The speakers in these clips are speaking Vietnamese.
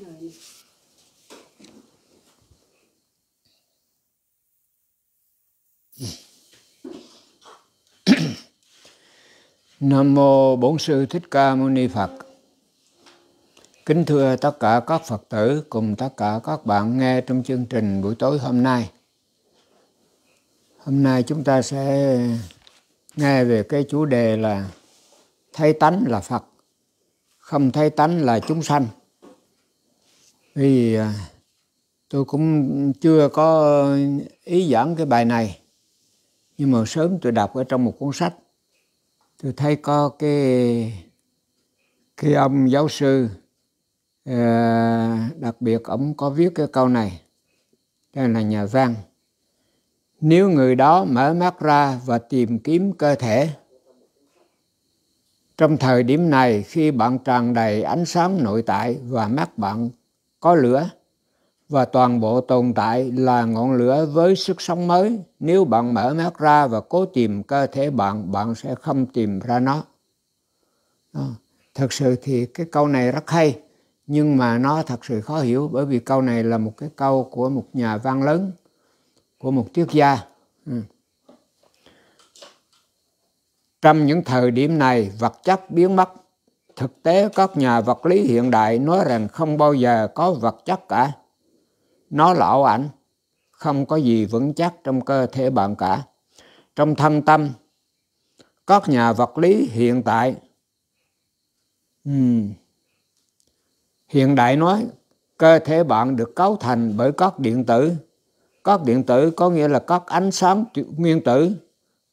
này. Nam mô Bổn sư Thích Ca Mâu Ni Phật. Kính thưa tất cả các Phật tử cùng tất cả các bạn nghe trong chương trình buổi tối hôm nay. Hôm nay chúng ta sẽ nghe về cái chủ đề là thấy tánh là Phật, không thấy tánh là chúng sanh vì à, tôi cũng chưa có ý giảng cái bài này nhưng mà sớm tôi đọc ở trong một cuốn sách tôi thấy có cái cái ông giáo sư à, đặc biệt ông có viết cái câu này đây là nhà văn nếu người đó mở mắt ra và tìm kiếm cơ thể trong thời điểm này khi bạn tràn đầy ánh sáng nội tại và mắt bạn có lửa và toàn bộ tồn tại là ngọn lửa với sức sống mới. Nếu bạn mở mắt ra và cố tìm cơ thể bạn, bạn sẽ không tìm ra nó. À, thật sự thì cái câu này rất hay, nhưng mà nó thật sự khó hiểu bởi vì câu này là một cái câu của một nhà văn lớn, của một triết gia. Ừ. Trong những thời điểm này, vật chất biến mất thực tế các nhà vật lý hiện đại nói rằng không bao giờ có vật chất cả nó là ảo ảnh không có gì vững chắc trong cơ thể bạn cả trong thâm tâm các nhà vật lý hiện tại um, hiện đại nói cơ thể bạn được cấu thành bởi các điện tử các điện tử có nghĩa là các ánh sáng nguyên tử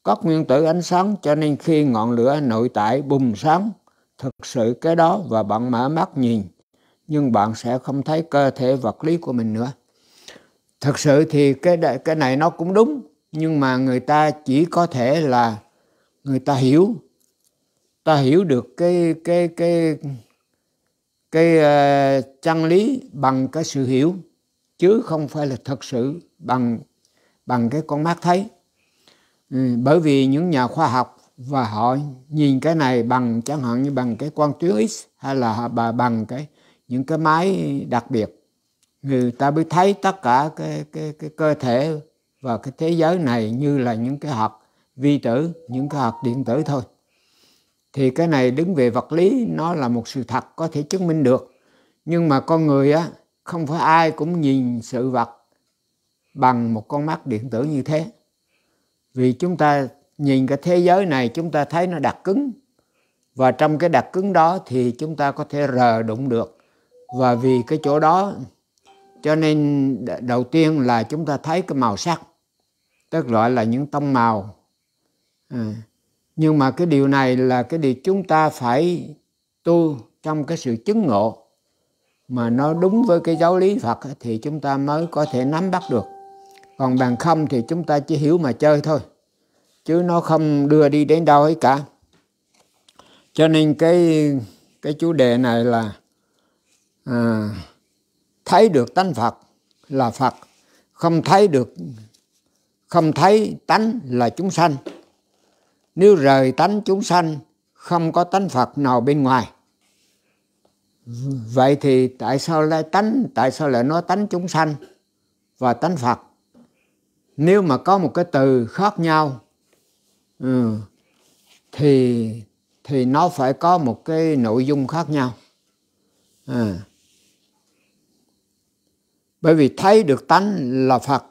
các nguyên tử ánh sáng cho nên khi ngọn lửa nội tại bùng sáng thực sự cái đó và bạn mở mắt nhìn nhưng bạn sẽ không thấy cơ thể vật lý của mình nữa thực sự thì cái cái này nó cũng đúng nhưng mà người ta chỉ có thể là người ta hiểu ta hiểu được cái cái cái cái uh, chân lý bằng cái sự hiểu chứ không phải là thật sự bằng bằng cái con mắt thấy ừ, bởi vì những nhà khoa học và họ nhìn cái này bằng chẳng hạn như bằng cái quang tuyến X hay là bà bằng cái những cái máy đặc biệt người ta mới thấy tất cả cái, cái, cái cơ thể và cái thế giới này như là những cái hạt vi tử những cái hạt điện tử thôi thì cái này đứng về vật lý nó là một sự thật có thể chứng minh được nhưng mà con người á không phải ai cũng nhìn sự vật bằng một con mắt điện tử như thế vì chúng ta nhìn cái thế giới này chúng ta thấy nó đặc cứng và trong cái đặc cứng đó thì chúng ta có thể rờ đụng được và vì cái chỗ đó cho nên đầu tiên là chúng ta thấy cái màu sắc tức gọi là những tông màu à. nhưng mà cái điều này là cái điều chúng ta phải tu trong cái sự chứng ngộ mà nó đúng với cái giáo lý Phật thì chúng ta mới có thể nắm bắt được còn bằng không thì chúng ta chỉ hiểu mà chơi thôi chứ nó không đưa đi đến đâu ấy cả cho nên cái cái chủ đề này là à, thấy được tánh Phật là Phật không thấy được không thấy tánh là chúng sanh nếu rời tánh chúng sanh không có tánh Phật nào bên ngoài vậy thì tại sao lại tánh tại sao lại nói tánh chúng sanh và tánh Phật nếu mà có một cái từ khác nhau ừ, thì thì nó phải có một cái nội dung khác nhau à. bởi vì thấy được tánh là phật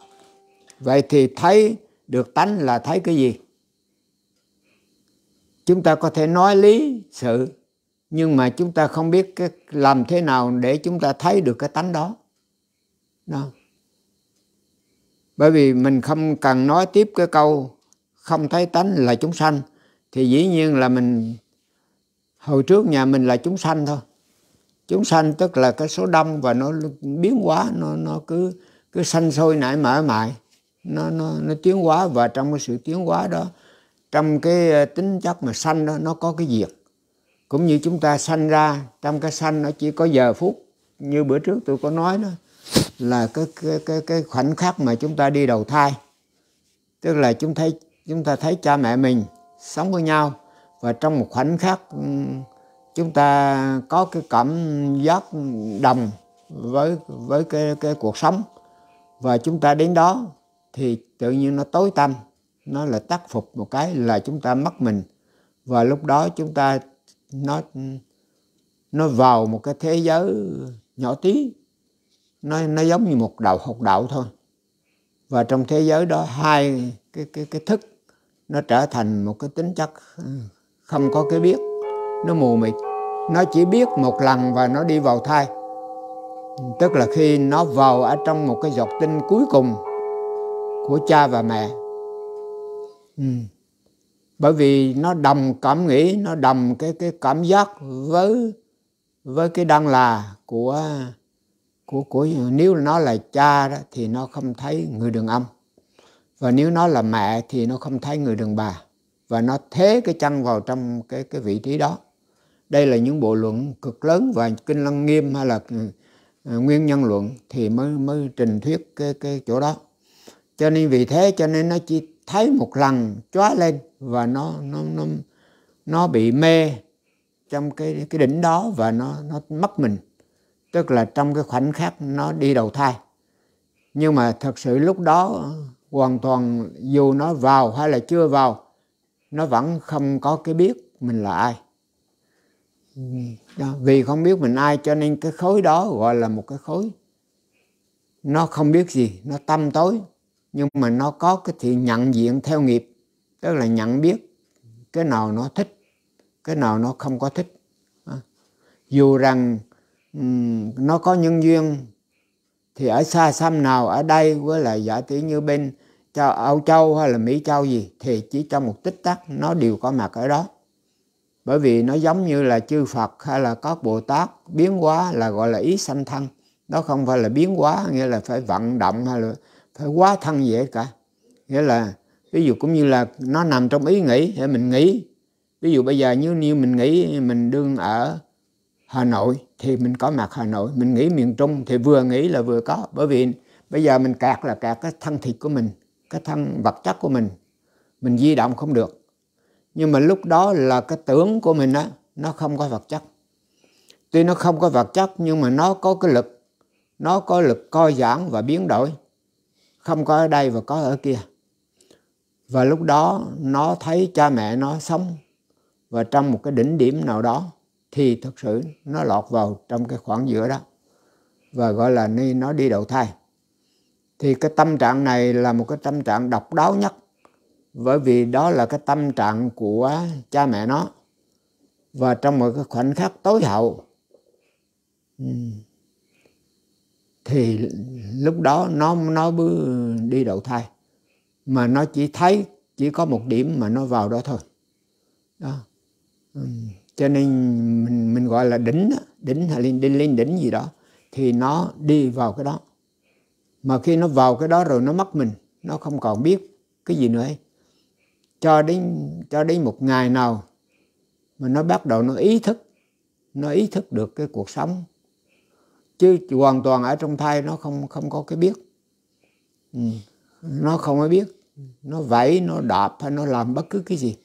vậy thì thấy được tánh là thấy cái gì chúng ta có thể nói lý sự nhưng mà chúng ta không biết cái làm thế nào để chúng ta thấy được cái tánh đó đó bởi vì mình không cần nói tiếp cái câu không thấy tánh là chúng sanh thì dĩ nhiên là mình hồi trước nhà mình là chúng sanh thôi chúng sanh tức là cái số đông và nó biến hóa nó nó cứ cứ sanh sôi nảy mở mại nó nó nó tiến hóa và trong cái sự tiến hóa đó trong cái ờ, tính chất mà sanh đó nó có cái diệt cũng như chúng ta sanh ra trong cái sanh nó chỉ có giờ phút như bữa trước tôi có nói đó là cái cái cái cái khoảnh khắc mà chúng ta đi đầu thai tức là chúng thấy chúng ta thấy cha mẹ mình sống với nhau và trong một khoảnh khắc ừ, chúng ta có cái cảm giác đồng với với cái, cái cuộc sống và chúng ta đến đó thì tự nhiên nó tối tăm nó là tác phục một cái là chúng ta mất mình và lúc đó chúng ta nó nó vào một cái thế giới nhỏ tí nó nó giống như một đạo học đạo thôi và trong thế giới đó hai cái cái cái thức nó trở thành một cái tính chất ừ, không có cái biết nó mù mịt nó chỉ biết một lần và nó đi vào thai tức là khi nó vào ở trong một cái giọt tinh cuối cùng của cha và mẹ ừ. bởi vì nó đồng cảm nghĩ nó đồng cái cái cảm giác với với cái đang là của của của nếu nó là cha đó thì nó không thấy người đường âm và nếu nó là mẹ thì nó không thấy người đàn bà và nó thế cái chân vào trong cái cái vị trí đó đây là những bộ luận cực lớn và kinh lăng nghiêm hay là ừ, ừ, nguyên nhân luận thì mới mới trình thuyết cái cái chỗ đó cho nên vì thế cho nên nó chỉ thấy một lần chóa lên và nó nó nó nó bị mê trong cái cái đỉnh đó và nó nó mất mình tức là trong cái khoảnh khắc nó đi đầu thai nhưng mà thật sự lúc đó hoàn toàn dù nó vào hay là chưa vào nó vẫn không có cái biết mình là ai vì không biết mình ai cho nên cái khối đó gọi là một cái khối nó không biết gì nó tâm tối nhưng mà nó có cái thì nhận diện theo nghiệp tức là nhận biết cái nào nó thích cái nào nó không có thích dù rằng nó có nhân duyên thì ở xa xăm nào ở đây với lại giả tỷ như bên châu Âu Châu hay là Mỹ Châu gì thì chỉ trong một tích tắc nó đều có mặt ở đó bởi vì nó giống như là chư Phật hay là các Bồ Tát biến hóa là gọi là ý sanh thân đó không phải là biến hóa nghĩa là phải vận động hay là phải quá thân dễ cả nghĩa là ví dụ cũng như là nó nằm trong ý nghĩ thì mình nghĩ ví dụ bây giờ như như mình nghĩ mình đương ở Hà Nội thì mình có mặt Hà Nội mình nghĩ miền Trung thì vừa nghĩ là vừa có bởi vì bây giờ mình kẹt là kẹt cái thân thịt của mình cái thân vật chất của mình mình di động không được nhưng mà lúc đó là cái tưởng của mình á nó không có vật chất tuy nó không có vật chất nhưng mà nó có cái lực nó có lực co giãn và biến đổi không có ở đây và có ở kia và lúc đó nó thấy cha mẹ nó sống và trong một cái đỉnh điểm nào đó thì thực sự nó lọt vào trong cái khoảng giữa đó và gọi là ni nó đi đầu thai thì cái tâm trạng này là một cái tâm trạng độc đáo nhất bởi vì đó là cái tâm trạng của cha mẹ nó và trong một cái khoảnh khắc tối hậu thì lúc đó nó nó bước đi đầu thai mà nó chỉ thấy chỉ có một điểm mà nó vào đó thôi đó cho nên mình mình gọi là đỉnh đỉnh hay lên đỉnh lên đỉnh gì đó thì nó đi vào cái đó mà khi nó vào cái đó rồi nó mất mình nó không còn biết cái gì nữa ấy. cho đến cho đến một ngày nào mà nó bắt đầu nó ý thức nó ý thức được cái cuộc sống chứ hoàn toàn ở trong thai nó không không có cái biết ừ. nó không có biết nó vẫy nó đạp hay nó làm bất cứ cái gì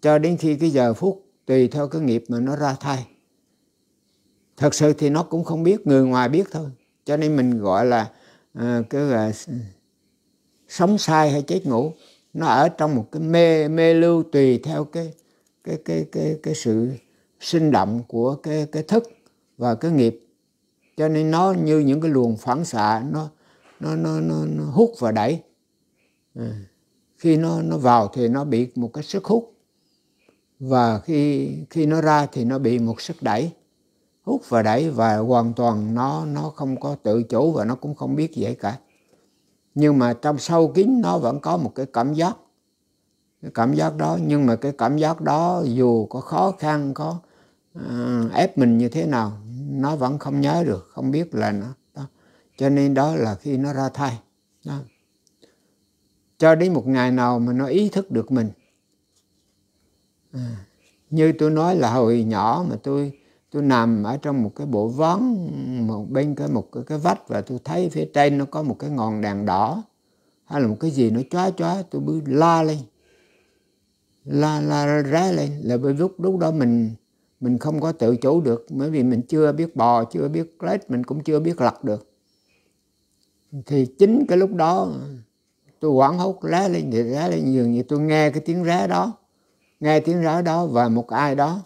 cho đến khi cái giờ phút tùy theo cái nghiệp mà nó ra thai. thật sự thì nó cũng không biết người ngoài biết thôi cho nên mình gọi là à, cái là sống sai hay chết ngủ nó ở trong một cái mê mê lưu tùy theo cái cái cái cái cái sự sinh động của cái cái thức và cái nghiệp cho nên nó như những cái luồng phản xạ nó nó nó nó, nó hút và đẩy à. khi nó nó vào thì nó bị một cái sức hút và khi khi nó ra thì nó bị một sức đẩy hút và đẩy và hoàn toàn nó nó không có tự chủ và nó cũng không biết gì cả nhưng mà trong sâu kín nó vẫn có một cái cảm giác cái cảm giác đó nhưng mà cái cảm giác đó dù có khó khăn có à, ép mình như thế nào nó vẫn không nhớ được không biết là nó đó. cho nên đó là khi nó ra thai đó. cho đến một ngày nào mà nó ý thức được mình À. như tôi nói là hồi nhỏ mà tôi tôi nằm ở trong một cái bộ vón một bên cái một cái, cái vách và tôi thấy phía trên nó có một cái ngọn đèn đỏ hay là một cái gì nó chóa chóa tôi bước la lên la la ré lên là bởi lúc lúc đó mình mình không có tự chủ được bởi vì mình chưa biết bò chưa biết lết mình cũng chưa biết lật được thì chính cái lúc đó tôi quảng hốt ré lên thì ré lên dường như tôi nghe cái tiếng ré đó nghe tiếng nói đó và một ai đó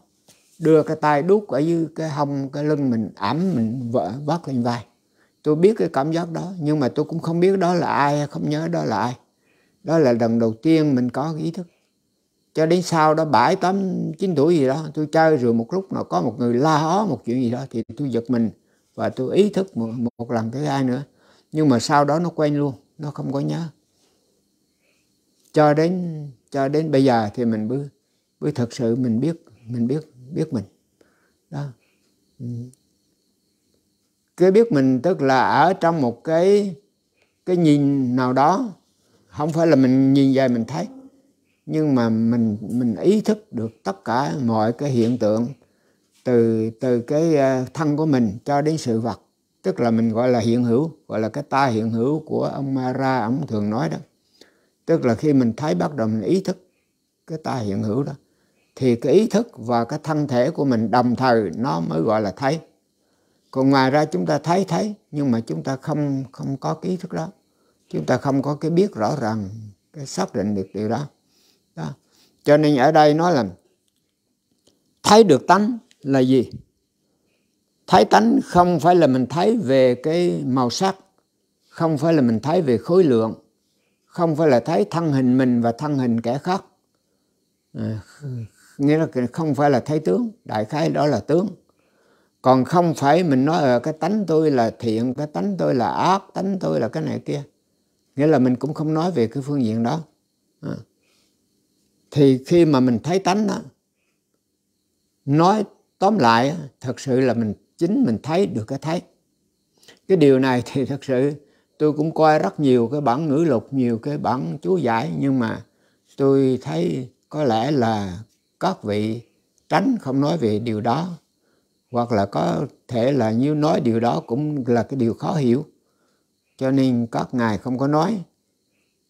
đưa cái tay đút ở dưới cái hông cái lưng mình ẩm mình vỡ vắt lên vai tôi biết cái cảm giác đó nhưng mà tôi cũng không biết đó là ai không nhớ đó là ai đó là lần đầu tiên mình có ý thức cho đến sau đó bảy tám chín tuổi gì đó tôi chơi rồi một lúc nào có một người la ó một chuyện gì đó thì tôi giật mình và tôi ý thức một, một lần thứ hai nữa nhưng mà sau đó nó quen luôn nó không có nhớ cho đến cho đến bây giờ thì mình bước với thật sự mình biết mình biết biết mình đó ừ. cái biết mình tức là ở trong một cái cái nhìn nào đó không phải là mình nhìn về mình thấy nhưng mà mình mình ý thức được tất cả mọi cái hiện tượng từ từ cái ờ, thân của mình cho đến sự vật tức là mình gọi là hiện hữu gọi là cái ta hiện hữu của ông Mara ông thường nói đó tức là khi mình thấy bắt đầu mình ý thức cái ta hiện hữu đó thì cái ý thức và cái thân thể của mình đồng thời nó mới gọi là thấy còn ngoài ra chúng ta thấy thấy nhưng mà chúng ta không không có cái ý thức đó chúng ta không có cái biết rõ ràng cái xác định được điều đó đó cho nên ở đây nói là thấy được tánh là gì thấy tánh không phải là mình thấy về cái màu sắc không phải là mình thấy về khối lượng không phải là thấy thân hình mình và thân hình kẻ khác à, nghĩa là không phải là thấy tướng đại khái đó là tướng còn không phải mình nói ở cái tánh tôi là thiện cái tánh tôi là ác tánh tôi là cái này kia nghĩa là mình cũng không nói về cái phương diện đó à. thì khi mà mình thấy tánh đó nói tóm lại thật sự là mình chính mình thấy được cái thấy cái điều này thì thật sự tôi cũng coi rất nhiều cái bản ngữ lục nhiều cái bản chú giải nhưng mà tôi thấy có lẽ là các vị tránh không nói về điều đó hoặc là có thể là như nói điều đó cũng là cái điều khó hiểu cho nên các ngài không có nói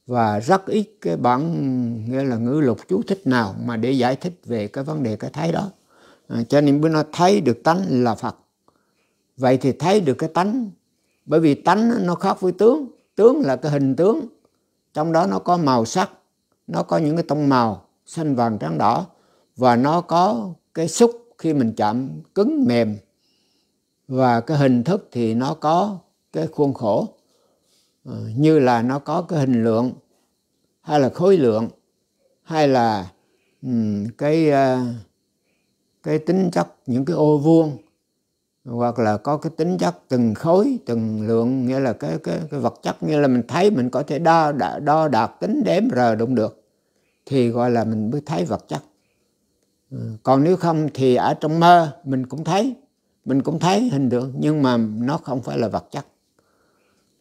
và rất ít cái bản nghĩa là ngữ lục chú thích nào mà để giải thích về cái vấn đề cái thái đó à, cho nên bữa nó thấy được tánh là phật vậy thì thấy được cái tánh bởi vì tánh nó khác với tướng tướng là cái hình tướng trong đó nó có màu sắc nó có những cái tông màu xanh vàng trắng đỏ và nó có cái xúc khi mình chạm cứng mềm và cái hình thức thì nó có cái khuôn khổ ờ, như là nó có cái hình lượng hay là khối lượng hay là um, cái uh, cái tính chất những cái ô vuông hoặc là có cái tính chất từng khối từng lượng nghĩa là cái cái, cái vật chất nghĩa là mình thấy mình có thể đo đo đạt tính đếm rờ đụng được thì gọi là mình mới thấy vật chất Ừ, còn nếu không thì ở trong mơ mình cũng thấy mình cũng thấy hình tượng nhưng mà nó không phải là vật chất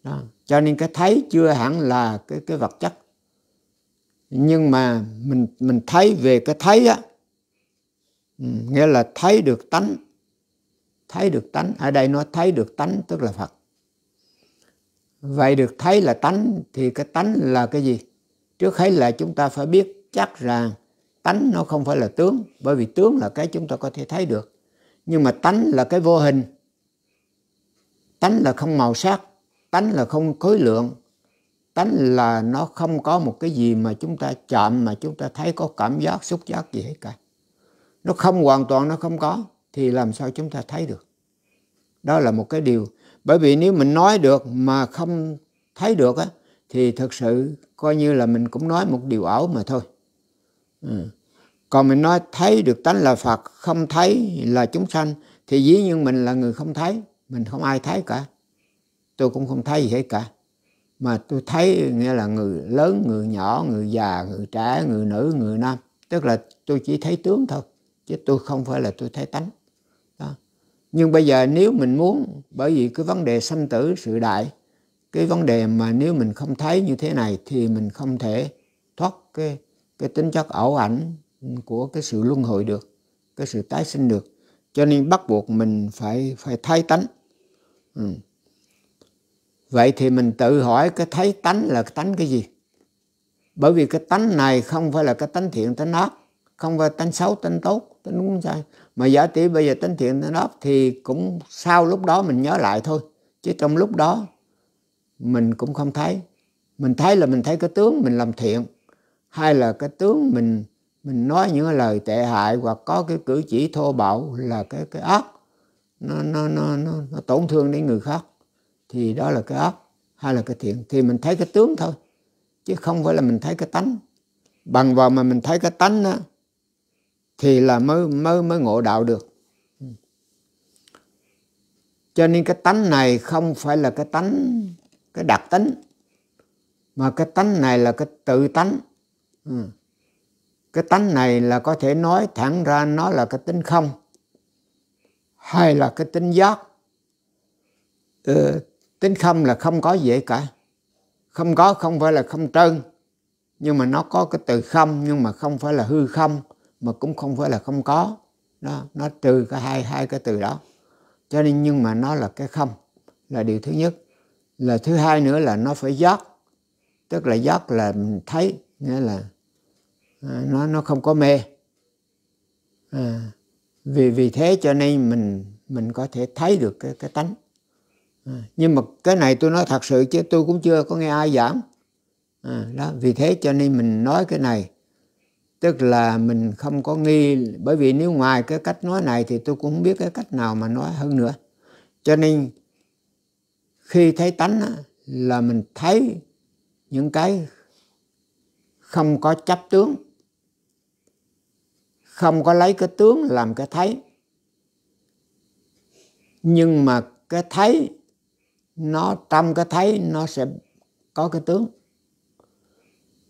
đó. cho nên cái thấy chưa hẳn là cái cái vật chất nhưng mà mình mình thấy về cái thấy á ừ, nghĩa là thấy được tánh thấy được tánh ở đây nó thấy được tánh tức là phật vậy được thấy là tánh thì cái tánh là cái gì trước hết là chúng ta phải biết chắc rằng tánh nó không phải là tướng bởi vì tướng là cái chúng ta có thể thấy được nhưng mà tánh là cái vô hình tánh là không màu sắc tánh là không khối lượng tánh là nó không có một cái gì mà chúng ta chạm mà chúng ta thấy có cảm giác xúc giác gì hết cả nó không hoàn toàn nó không có thì làm sao chúng ta thấy được đó là một cái điều bởi vì nếu mình nói được mà không thấy được á thì thực sự coi như là mình cũng nói một điều ảo mà thôi Ừ. Còn mình nói thấy được tánh là Phật, không thấy là chúng sanh thì dĩ nhiên mình là người không thấy, mình không ai thấy cả. Tôi cũng không thấy gì hết cả. Mà tôi thấy nghĩa là người lớn, người nhỏ, người già, người trẻ, người nữ, người nam. Tức là tôi chỉ thấy tướng thôi, chứ tôi không phải là tôi thấy tánh. Đó. Nhưng bây giờ nếu mình muốn, bởi vì cái vấn đề sanh tử sự đại, cái vấn đề mà nếu mình không thấy như thế này thì mình không thể thoát cái cái tính chất ảo ảnh của cái sự luân hồi được cái sự tái sinh được cho nên bắt buộc mình phải phải thái tánh ừ. vậy thì mình tự hỏi cái thấy tánh là cái tánh cái gì bởi vì cái tánh này không phải là cái tánh thiện tánh ác không phải tánh xấu tánh tốt tánh đúng sai mà giả tỷ bây giờ tánh thiện tánh ác thì cũng sau lúc đó mình nhớ lại thôi chứ trong lúc đó mình cũng không thấy mình thấy là mình thấy cái tướng mình làm thiện hay là cái tướng mình mình nói những lời tệ hại hoặc có cái cử chỉ thô bạo là cái cái ác nó nó nó nó, nó tổn thương đến người khác thì đó là cái ác hay là cái thiện thì mình thấy cái tướng thôi chứ không phải là mình thấy cái tánh bằng vào mà mình thấy cái tánh đó, thì là mới mới mới ngộ đạo được cho nên cái tánh này không phải là cái tánh cái đặc tính mà cái tánh này là cái tự tánh Ừ. cái tánh này là có thể nói thẳng ra nó là cái tính không hay là cái tính giác ừ, tính không là không có dễ cả không có không phải là không trơn nhưng mà nó có cái từ không nhưng mà không phải là hư không mà cũng không phải là không có nó nó trừ cái hai hai cái từ đó cho nên nhưng mà nó là cái không là điều thứ nhất là thứ hai nữa là nó phải giác tức là giác là mình thấy nghĩa là À, nó nó không có mê à, vì vì thế cho nên mình mình có thể thấy được cái cái tánh à, nhưng mà cái này tôi nói thật sự chứ tôi cũng chưa có nghe ai giảng à, đó vì thế cho nên mình nói cái này tức là mình không có nghi bởi vì nếu ngoài cái cách nói này thì tôi cũng không biết cái cách nào mà nói hơn nữa cho nên khi thấy tánh á, là mình thấy những cái không có chấp tướng không có lấy cái tướng làm cái thấy nhưng mà cái thấy nó trong cái thấy nó sẽ có cái tướng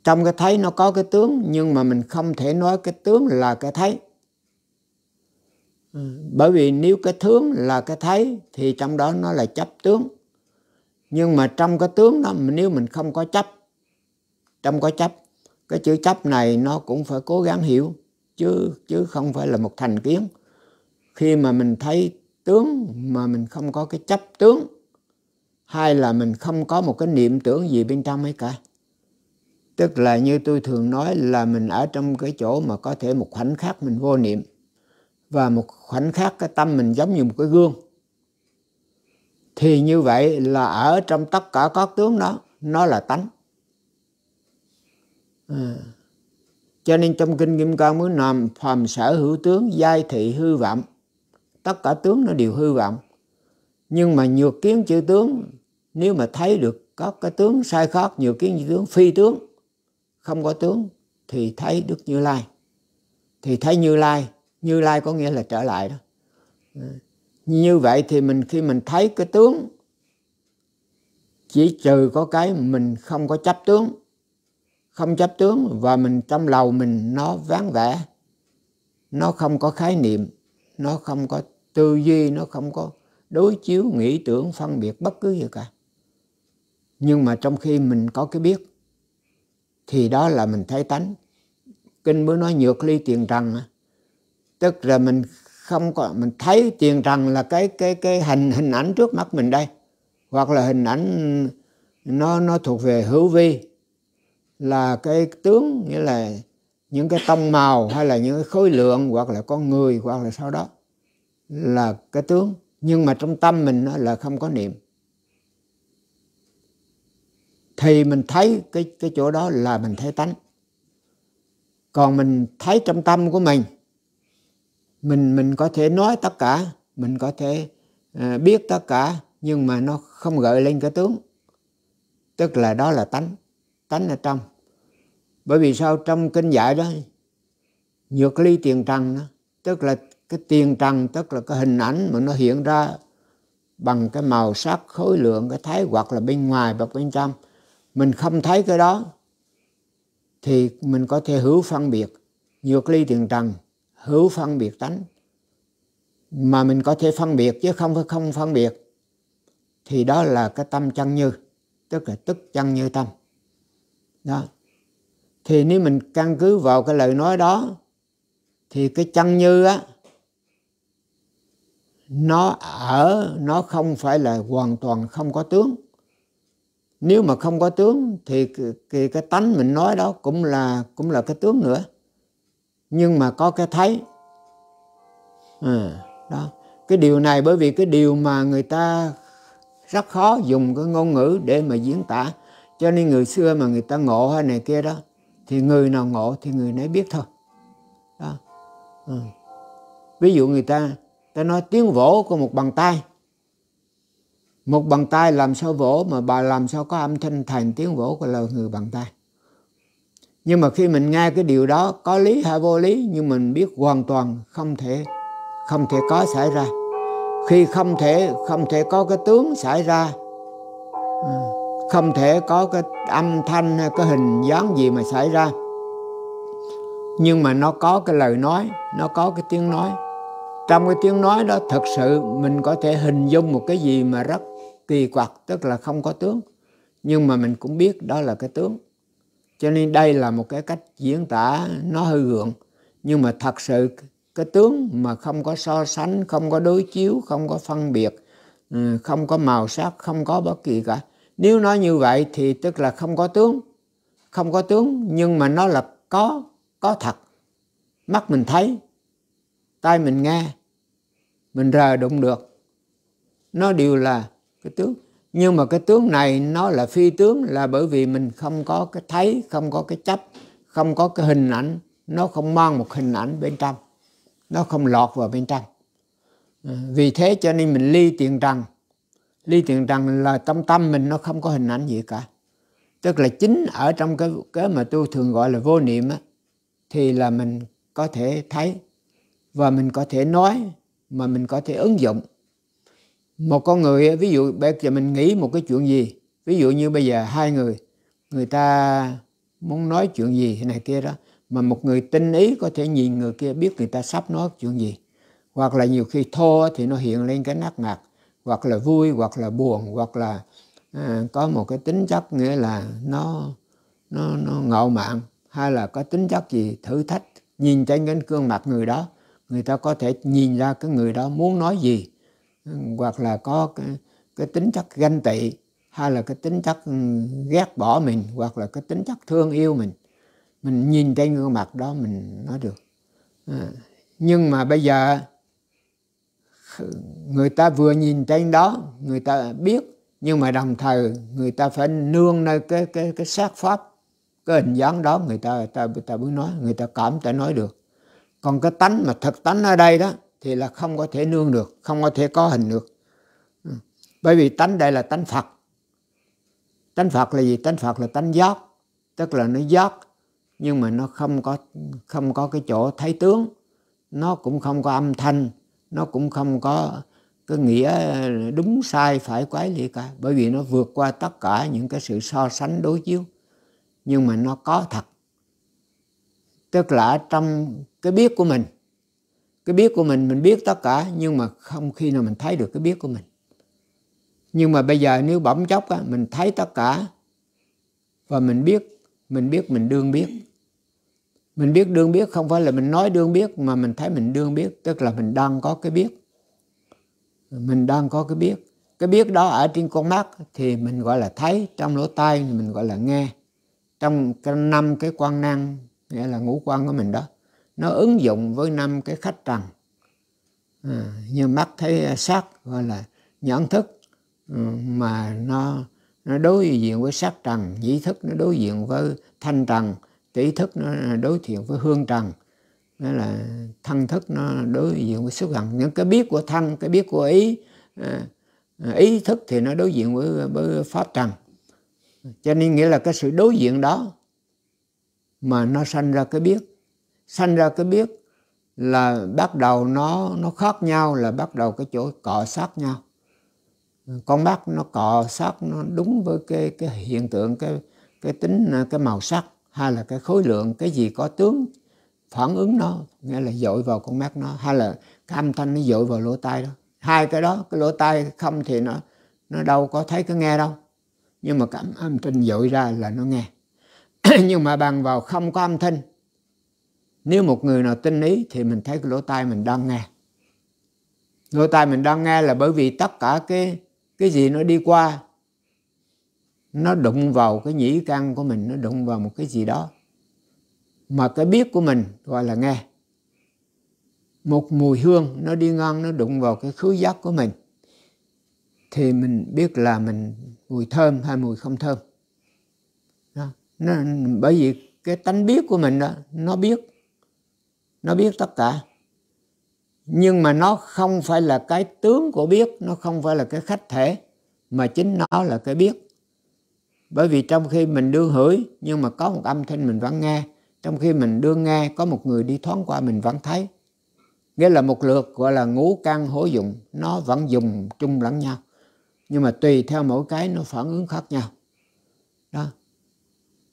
trong cái thấy nó có cái tướng nhưng mà mình không thể nói cái tướng là cái thấy ừ, bởi vì nếu cái tướng là cái thấy thì trong đó nó là chấp tướng nhưng mà trong cái tướng đó nếu mình không có chấp trong có chấp cái chữ chấp này nó cũng phải cố gắng hiểu chứ chứ không phải là một thành kiến khi mà mình thấy tướng mà mình không có cái chấp tướng hay là mình không có một cái niệm tưởng gì bên trong ấy cả tức là như tôi thường nói là mình ở trong cái chỗ mà có thể một khoảnh khắc mình vô niệm và một khoảnh khắc cái tâm mình giống như một cái gương thì như vậy là ở trong tất cả các tướng đó nó là tánh à. Cho nên trong kinh Kim Cang mới nằm phàm sở hữu tướng giai thị hư vọng. Tất cả tướng nó đều hư vọng. Nhưng mà nhược kiến chữ tướng nếu mà thấy được có cái tướng sai khác nhược kiến chữ tướng phi tướng không có tướng thì thấy Đức Như Lai. Thì thấy Như Lai, Như Lai có nghĩa là trở lại đó. Như vậy thì mình khi mình thấy cái tướng chỉ trừ có cái mình không có chấp tướng không chấp tướng và mình trong đầu mình nó ván vẻ nó không có khái niệm nó không có tư duy nó không có đối chiếu nghĩ tưởng phân biệt bất cứ gì cả nhưng mà trong khi mình có cái biết thì đó là mình thấy tánh kinh mới nói nhược ly tiền trần à. tức là mình không có mình thấy tiền trần là cái cái cái hình hình ảnh trước mắt mình đây hoặc là hình ảnh nó nó thuộc về hữu vi là cái tướng nghĩa là những cái tông màu hay là những cái khối lượng hoặc là con người hoặc là sau đó là cái tướng nhưng mà trong tâm mình là không có niệm thì mình thấy cái cái chỗ đó là mình thấy tánh còn mình thấy trong tâm của mình mình mình có thể nói tất cả mình có thể à, biết tất cả nhưng mà nó không gợi lên cái tướng tức là đó là tánh tánh ở trong bởi vì sao trong kinh dạy đó nhược ly tiền trần đó, tức là cái tiền trần tức là cái hình ảnh mà nó hiện ra bằng cái màu sắc khối lượng cái thái hoặc là bên ngoài và bên trong mình không thấy cái đó thì mình có thể hữu phân biệt nhược ly tiền trần hữu phân biệt tánh mà mình có thể phân biệt chứ không có không phân biệt thì đó là cái tâm chân như tức là tức chân như tâm đó thì nếu mình căn cứ vào cái lời nói đó thì cái chân như á nó ở nó không phải là hoàn toàn không có tướng nếu mà không có tướng thì, thì cái tánh mình nói đó cũng là cũng là cái tướng nữa nhưng mà có cái thấy à, đó cái điều này bởi vì cái điều mà người ta rất khó dùng cái ngôn ngữ để mà diễn tả cho nên người xưa mà người ta ngộ hay này kia đó thì người nào ngộ thì người nấy biết thôi đó. Ừ. ví dụ người ta ta nói tiếng vỗ của một bàn tay một bàn tay làm sao vỗ mà bà làm sao có âm thanh thành tiếng vỗ của lời người bàn tay nhưng mà khi mình nghe cái điều đó có lý hay vô lý nhưng mình biết hoàn toàn không thể không thể có xảy ra khi không thể không thể có cái tướng xảy ra à, không thể có cái âm thanh hay cái hình dáng gì mà xảy ra nhưng mà nó có cái lời nói nó có cái tiếng nói trong cái tiếng nói đó thật sự mình có thể hình dung một cái gì mà rất kỳ quặc tức là không có tướng nhưng mà mình cũng biết đó là cái tướng cho nên đây là một cái cách diễn tả nó hơi gượng nhưng mà thật sự cái tướng mà không có so sánh không có đối chiếu không có phân biệt ừ, không có màu sắc không có bất kỳ cả nếu nói như vậy thì tức là không có tướng không có tướng nhưng mà nó là có có thật mắt mình thấy tai mình nghe mình rờ đụng được nó đều là cái tướng nhưng mà cái tướng này nó là phi tướng là bởi vì mình không có cái thấy không có cái chấp không có cái hình ảnh nó không mang một hình ảnh bên trong nó không lọt vào bên trong à, vì thế cho nên mình ly tiền trần ly tiền trần là trong tâm mình nó không có hình ảnh gì cả tức là chính ở trong cái cái mà tôi thường gọi là vô niệm á thì là mình có thể thấy và mình có thể nói mà mình có thể ứng dụng một con người ví dụ bây giờ mình nghĩ một cái chuyện gì ví dụ như bây giờ hai người người ta muốn nói chuyện gì này kia đó mà một người tinh ý có thể nhìn người kia biết người ta sắp nói chuyện gì hoặc là nhiều khi thô thì nó hiện lên cái nát ngạt hoặc là vui hoặc là buồn hoặc là à, có một cái tính chất nghĩa là nó nó nó ngạo mạn hay là có tính chất gì thử thách nhìn trên cái gương mặt người đó người ta có thể nhìn ra cái người đó muốn nói gì hoặc là có cái, cái tính chất ganh tị hay là cái tính chất ừ, ghét bỏ mình hoặc là cái tính chất thương yêu mình mình nhìn trên gương mặt đó mình nói được à, nhưng mà bây giờ người ta vừa nhìn trên đó người ta biết nhưng mà đồng thời người ta phải nương nơi cái cái cái xác pháp cái hình dáng đó người ta ta ta mới nói người ta cảm ta nói được còn cái tánh mà thật tánh ở đây đó thì là không có thể nương được không có thể có hình được ừ. bởi vì tánh đây là tánh phật tánh phật là gì tánh phật là tánh giác tức là nó giác nhưng mà nó không có không có cái chỗ thấy tướng nó cũng không có âm thanh nó cũng không có cái nghĩa đúng sai phải quái gì cả bởi vì nó vượt qua tất cả những cái sự so sánh đối chiếu nhưng mà nó có thật tức là trong cái biết của mình cái biết của mình mình biết tất cả nhưng mà không khi nào mình thấy được cái biết của mình nhưng mà bây giờ nếu bỗng chốc á, mình thấy tất cả và mình biết mình biết mình đương biết mình biết đương biết không phải là mình nói đương biết mà mình thấy mình đương biết tức là mình đang có cái biết mình đang có cái biết cái biết đó ở trên con mắt thì mình gọi là thấy trong lỗ tai mình gọi là nghe trong cái năm cái quan năng nghĩa là ngũ quan của mình đó nó ứng dụng với năm cái khách trần à, như mắt thấy sắc gọi là nhãn thức ừ, mà nó nó đối diện với sắc trần nhĩ thức nó đối diện với thanh trần tỷ thức nó đối diện với hương trần đó là thân thức nó đối diện với xúc hận những cái biết của thân cái biết của ý à, à, ý thức thì nó đối diện với, với pháp trần cho nên nghĩa là cái sự đối diện đó mà nó sanh ra cái biết sanh ra cái biết là bắt đầu nó nó khác nhau là bắt đầu cái chỗ cọ sát nhau con mắt nó cọ sát nó đúng với cái cái hiện tượng cái cái tính à, cái màu sắc hay là cái khối lượng cái gì có tướng phản ứng nó nghĩa là dội vào con mắt nó hay là cái âm thanh nó dội vào lỗ tai đó hai cái đó cái lỗ tai không thì nó nó đâu có thấy cái nghe đâu nhưng mà cảm âm thanh dội ra là nó nghe nhưng mà bằng vào không có âm thanh nếu một người nào tinh ý thì mình thấy cái lỗ tai mình đang nghe lỗ tai mình đang nghe là bởi vì tất cả cái cái gì nó đi qua nó đụng vào cái nhĩ căn của mình nó đụng vào một cái gì đó mà cái biết của mình gọi là nghe một mùi hương nó đi ngang nó đụng vào cái khứ giác của mình thì mình biết là mình mùi thơm hay mùi không thơm đó. Nó, bởi vì cái tánh biết của mình đó nó biết nó biết tất cả nhưng mà nó không phải là cái tướng của biết nó không phải là cái khách thể mà chính nó là cái biết bởi vì trong khi mình đương hửi nhưng mà có một âm thanh mình vẫn nghe trong khi mình đương nghe có một người đi thoáng qua mình vẫn thấy nghĩa là một lượt gọi là ngũ căn hối dụng nó vẫn dùng chung lẫn nhau nhưng mà tùy theo mỗi cái nó phản ứng khác nhau đó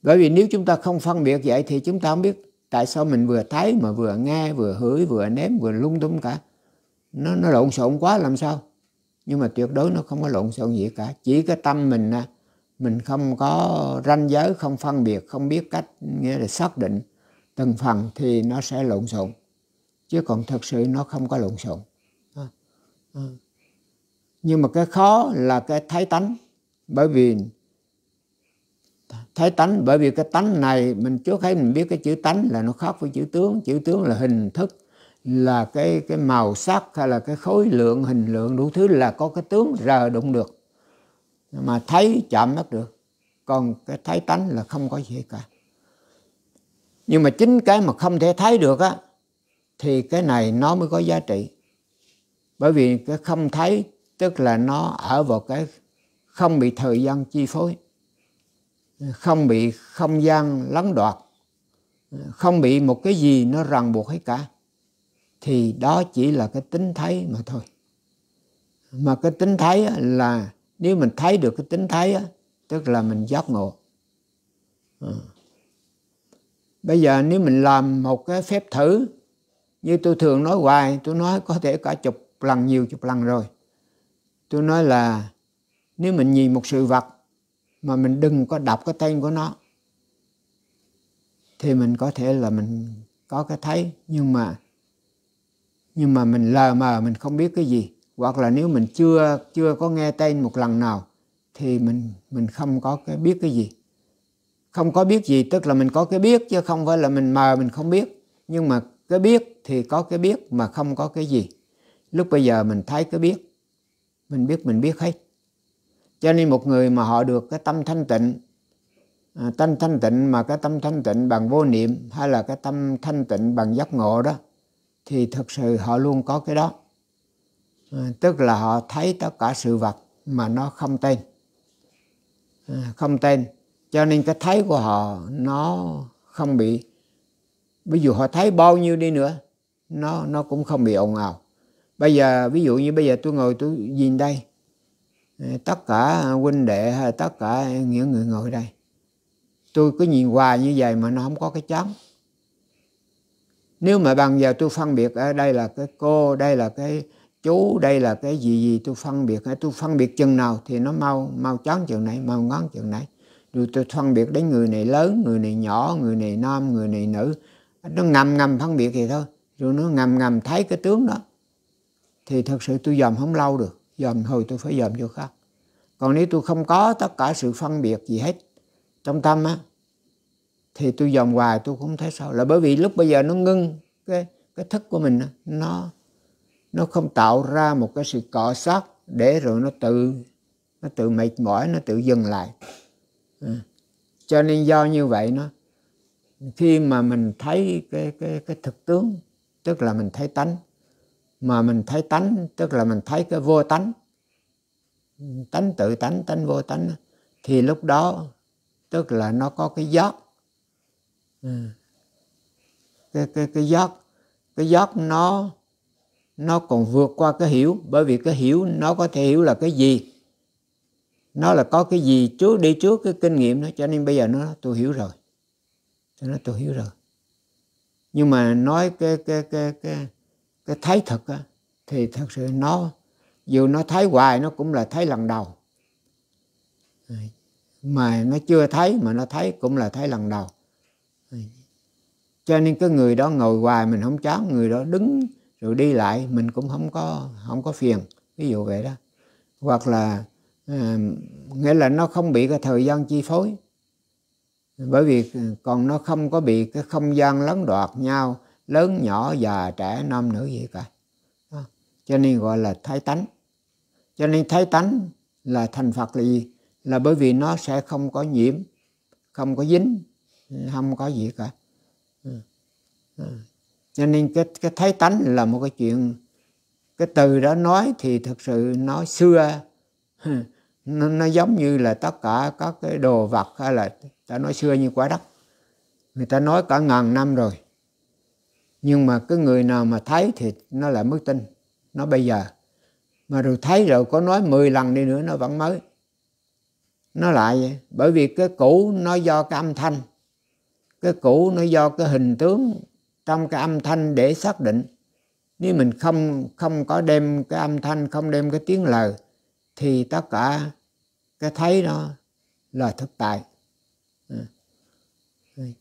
bởi vì nếu chúng ta không phân biệt vậy thì chúng ta không biết tại sao mình vừa thấy mà vừa nghe vừa hửi vừa nếm vừa lung tung cả nó nó lộn xộn quá làm sao nhưng mà tuyệt đối nó không có lộn xộn gì cả chỉ cái tâm mình mình không có ranh giới không phân biệt không biết cách nghĩa là xác định từng phần thì nó sẽ lộn xộn chứ còn thực sự nó không có lộn xộn à, à. nhưng mà cái khó là cái thái tánh bởi vì thái tánh bởi vì cái tánh này mình trước thấy mình biết cái chữ tánh là nó khác với chữ tướng chữ tướng là hình thức là cái cái màu sắc hay là cái khối lượng hình lượng đủ thứ là có cái tướng rờ đụng được mà thấy chạm mắt được còn cái thấy tánh là không có gì cả nhưng mà chính cái mà không thể thấy được á thì cái này nó mới có giá trị bởi vì cái không thấy tức là nó ở vào cái không bị thời gian chi phối không bị không gian lấn đoạt không bị một cái gì nó ràng buộc hết cả thì đó chỉ là cái tính thấy mà thôi mà cái tính thấy là nếu mình thấy được cái tính thấy á tức là mình giác ngộ à. bây giờ nếu mình làm một cái phép thử như tôi thường nói hoài tôi nói có thể cả chục lần nhiều chục lần rồi tôi nói là nếu mình nhìn một sự vật mà mình đừng có đọc cái tên của nó thì mình có thể là mình có cái thấy nhưng mà nhưng mà mình lờ mờ mình không biết cái gì hoặc là nếu mình chưa chưa có nghe tên một lần nào thì mình mình không có cái biết cái gì không có biết gì tức là mình có cái biết chứ không phải là mình mờ mình không biết nhưng mà cái biết thì có cái biết mà không có cái gì lúc bây giờ mình thấy cái biết mình biết mình biết hết cho nên một người mà họ được cái tâm thanh tịnh à, tâm thanh tịnh mà cái tâm thanh tịnh bằng vô niệm hay là cái tâm thanh tịnh bằng giác ngộ đó thì thật sự họ luôn có cái đó Ờ, tức là họ thấy tất cả sự vật mà nó không tên ờ, không tên cho nên cái thấy của họ nó không bị ví dụ họ thấy bao nhiêu đi nữa nó nó cũng không bị ồn ào bây giờ ví dụ như bây giờ tôi ngồi tôi nhìn đây ờ, tất cả huynh đệ hay tất cả những người ngồi đây tôi cứ nhìn hoài như vậy mà nó không có cái chán nếu mà bằng giờ tôi phân biệt ở đây là cái cô đây là cái chú đây là cái gì gì tôi phân biệt tôi phân biệt chừng nào thì nó mau mau chóng chừng này mau ngón chừng này rồi tôi phân biệt đến người này lớn người này nhỏ người này nam người này nữ nó ngầm ngầm phân biệt thì thôi rồi nó ngầm ngầm thấy cái tướng đó thì thật sự tôi dòm không lâu được dòm hồi tôi phải dòm vô khác còn nếu tôi không có tất cả sự phân biệt gì hết trong tâm á thì tôi dòm hoài tôi cũng thấy sao là bởi vì lúc bây giờ nó ngưng cái cái thức của mình nó nó không tạo ra một cái sự cọ sát để rồi nó tự nó tự mệt mỏi nó tự dừng lại à. cho nên do như vậy nó khi mà mình thấy cái cái cái thực tướng tức là mình thấy tánh mà mình thấy tánh tức là mình thấy cái vô tánh tánh tự tánh tánh vô tánh thì lúc đó tức là nó có cái giác à. cái cái cái giác cái giác nó nó còn vượt qua cái hiểu bởi vì cái hiểu nó có thể hiểu là cái gì nó là có cái gì trước đi trước cái kinh nghiệm đó cho nên bây giờ nó tôi hiểu rồi cho nó tôi hiểu rồi nhưng mà nói cái cái cái cái cái thấy thật á, thì thật sự nó dù nó thấy hoài nó cũng là thấy lần đầu mà nó chưa thấy mà nó thấy cũng là thấy lần đầu cho nên cái người đó ngồi hoài mình không chán người đó đứng rồi đi lại mình cũng không có không có phiền ví dụ vậy đó hoặc là ờ, nghĩa là nó không bị cái thời gian chi phối bởi vì ờ, còn nó không có bị cái không gian lấn đoạt nhau lớn nhỏ già trẻ nam nữ gì cả đó. cho nên gọi là thái tánh cho nên thái tánh là thành phật là gì là bởi vì nó sẽ không có nhiễm không có dính không có gì cả ừ. Ừ cho nên cái cái thấy tánh là một cái chuyện cái từ đó nói thì thực sự nói xưa nó, nó giống như là tất cả các cái đồ vật hay là ta nói xưa như quả đất người ta nói cả ngàn năm rồi nhưng mà cái người nào mà thấy thì nó lại mới tin nó bây giờ mà rồi thấy rồi có nói 10 lần đi nữa nó vẫn mới nó lại vậy bởi vì cái cũ nó do cái âm thanh cái cũ nó do cái hình tướng trong cái âm thanh để xác định nếu mình không không có đem cái âm thanh không đem cái tiếng lời thì tất cả cái thấy nó là thất tại ừ.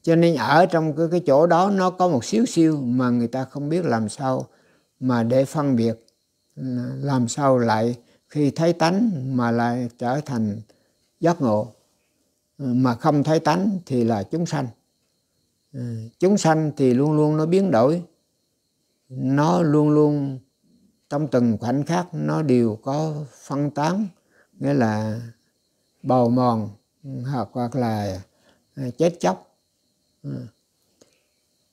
cho nên ở trong cái, cái chỗ đó nó có một xíu siêu mà người ta không biết làm sao mà để phân biệt ừ, làm sao lại khi thấy tánh mà lại trở thành giác ngộ ừ, mà không thấy tánh thì là chúng sanh Ừ, chúng sanh thì luôn luôn nó biến đổi nó luôn luôn trong từng khoảnh khắc nó đều có phân tán nghĩa là bầu mòn hoặc hoặc là à, chết chóc ừ.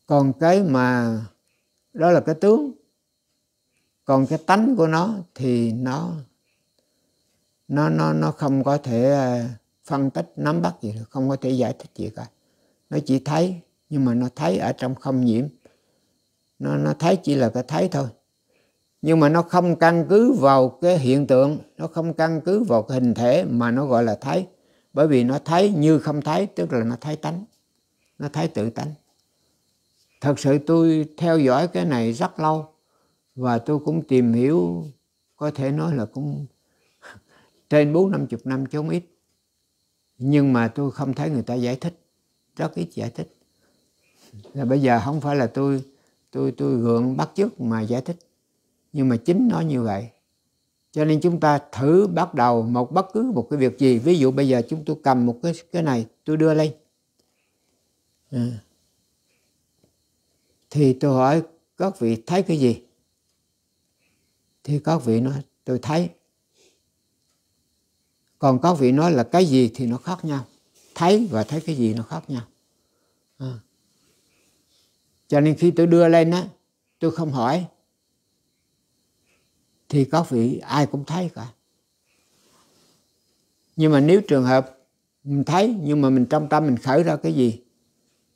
còn cái mà đó là cái tướng còn cái tánh của nó thì nó nó nó nó không có thể à, phân tích nắm bắt gì được không có thể giải thích gì cả nó chỉ thấy nhưng mà nó thấy ở trong không nhiễm nó nó thấy chỉ là cái thấy thôi nhưng mà nó không căn cứ vào cái hiện tượng nó không căn cứ vào cái hình thể mà nó gọi là thấy bởi vì nó thấy như không thấy tức là nó thấy tánh nó thấy tự tánh thật sự tôi theo dõi cái này rất lâu và tôi cũng tìm hiểu có thể nói là cũng trên bốn năm chục năm chứ không ít nhưng mà tôi không thấy người ta giải thích rất ít giải thích là bây giờ không phải là tôi tôi tôi gượng bắt chước mà giải thích nhưng mà chính nó như vậy cho nên chúng ta thử bắt đầu một bất cứ một cái việc gì ví dụ bây giờ chúng tôi cầm một cái cái này tôi đưa lên à. thì tôi hỏi các vị thấy cái gì thì các vị nói tôi thấy còn các vị nói là cái gì thì nó khác nhau thấy và thấy cái gì nó khác nhau à cho nên khi tôi đưa lên á tôi không hỏi thì có vị ai cũng thấy cả nhưng mà nếu trường hợp mình thấy nhưng mà mình trong tâm mình khởi ra cái gì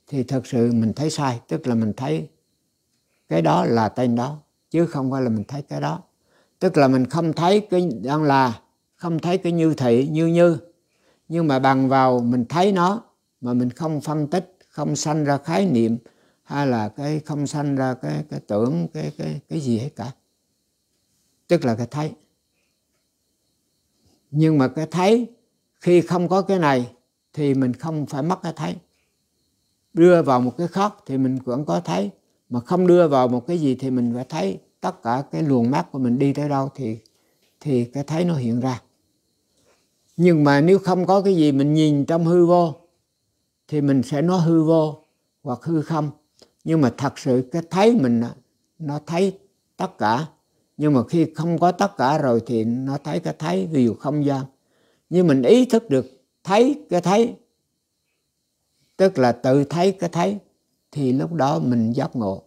thì thật sự mình thấy sai tức là mình thấy cái đó là tên đó chứ không phải là mình thấy cái đó tức là mình không thấy cái đang là không thấy cái như thị như như nhưng mà bằng vào mình thấy nó mà mình không phân tích không sanh ra khái niệm hay là cái không sanh ra cái cái tưởng cái cái cái gì hết cả tức là cái thấy nhưng mà cái thấy khi không có cái này thì mình không phải mất cái thấy đưa vào một cái khóc thì mình vẫn có thấy mà không đưa vào một cái gì thì mình phải thấy tất cả cái luồng mắt của mình đi tới đâu thì thì cái thấy nó hiện ra nhưng mà nếu không có cái gì mình nhìn trong hư vô thì mình sẽ nói hư vô hoặc hư không nhưng mà thật sự cái thấy mình nó thấy tất cả nhưng mà khi không có tất cả rồi thì nó thấy cái thấy ví dụ không gian nhưng mình ý thức được thấy cái thấy tức là tự thấy cái thấy thì lúc đó mình giác ngộ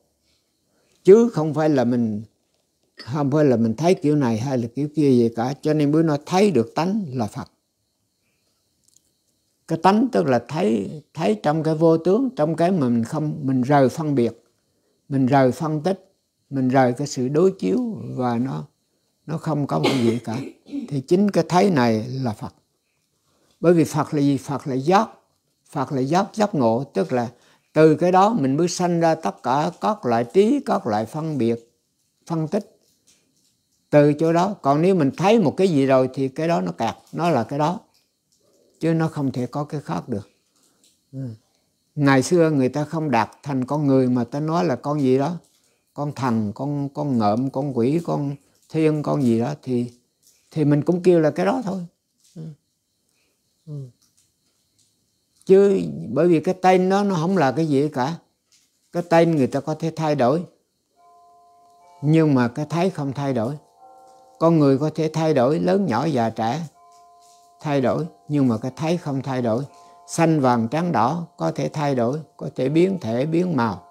chứ không phải là mình không phải là mình thấy kiểu này hay là kiểu kia gì cả cho nên mới nói thấy được tánh là phật cái tánh tức là thấy thấy trong cái vô tướng trong cái mà mình không mình rời phân biệt mình rời phân tích mình rời cái sự đối chiếu và nó nó không có một gì cả thì chính cái thấy này là phật bởi vì phật là gì phật là giác phật là giác giác ngộ tức là từ cái đó mình mới sanh ra tất cả các loại trí các loại phân biệt phân tích từ chỗ đó còn nếu mình thấy một cái gì rồi thì cái đó nó kẹt nó là cái đó chứ nó không thể có cái khác được ừ. ngày xưa người ta không đạt thành con người mà ta nói là con gì đó con thần con con ngợm con quỷ con thiên con gì đó thì thì mình cũng kêu là cái đó thôi ừ. Ừ. chứ bởi vì cái tên đó nó không là cái gì cả cái tên người ta có thể thay đổi nhưng mà cái thấy không thay đổi con người có thể thay đổi lớn nhỏ già trẻ thay đổi nhưng mà cái thấy không thay đổi xanh vàng trắng đỏ có thể thay đổi có thể biến thể biến màu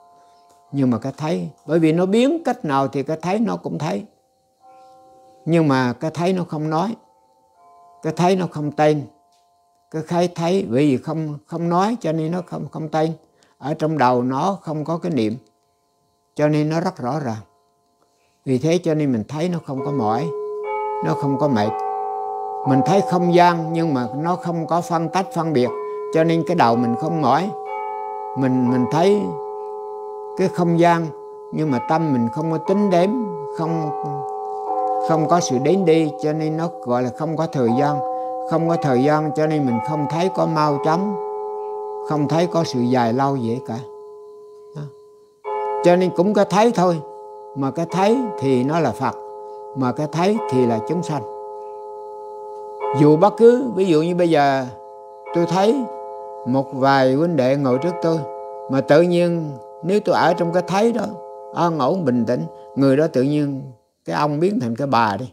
nhưng mà cái thấy bởi vì nó biến cách nào thì cái thấy nó cũng thấy nhưng mà cái thấy nó không nói cái thấy nó không tên cái thấy thấy bởi vì không không nói cho nên nó không không tên ở trong đầu nó không có cái niệm cho nên nó rất rõ ràng vì thế cho nên mình thấy nó không có mỏi nó không có mệt mình thấy không gian nhưng mà nó không có phân tách phân biệt cho nên cái đầu mình không mỏi mình mình thấy cái không gian nhưng mà tâm mình không có tính đếm không không có sự đến đi cho nên nó gọi là không có thời gian không có thời gian cho nên mình không thấy có mau chóng không thấy có sự dài lâu gì cả Đó. cho nên cũng có thấy thôi mà cái thấy thì nó là phật mà cái thấy thì là chúng sanh dù bất cứ ví dụ như bây giờ tôi thấy một vài huynh đệ ngồi trước tôi mà tự nhiên nếu tôi ở trong cái thấy đó an ổn bình tĩnh người đó tự nhiên cái ông biến thành cái bà đi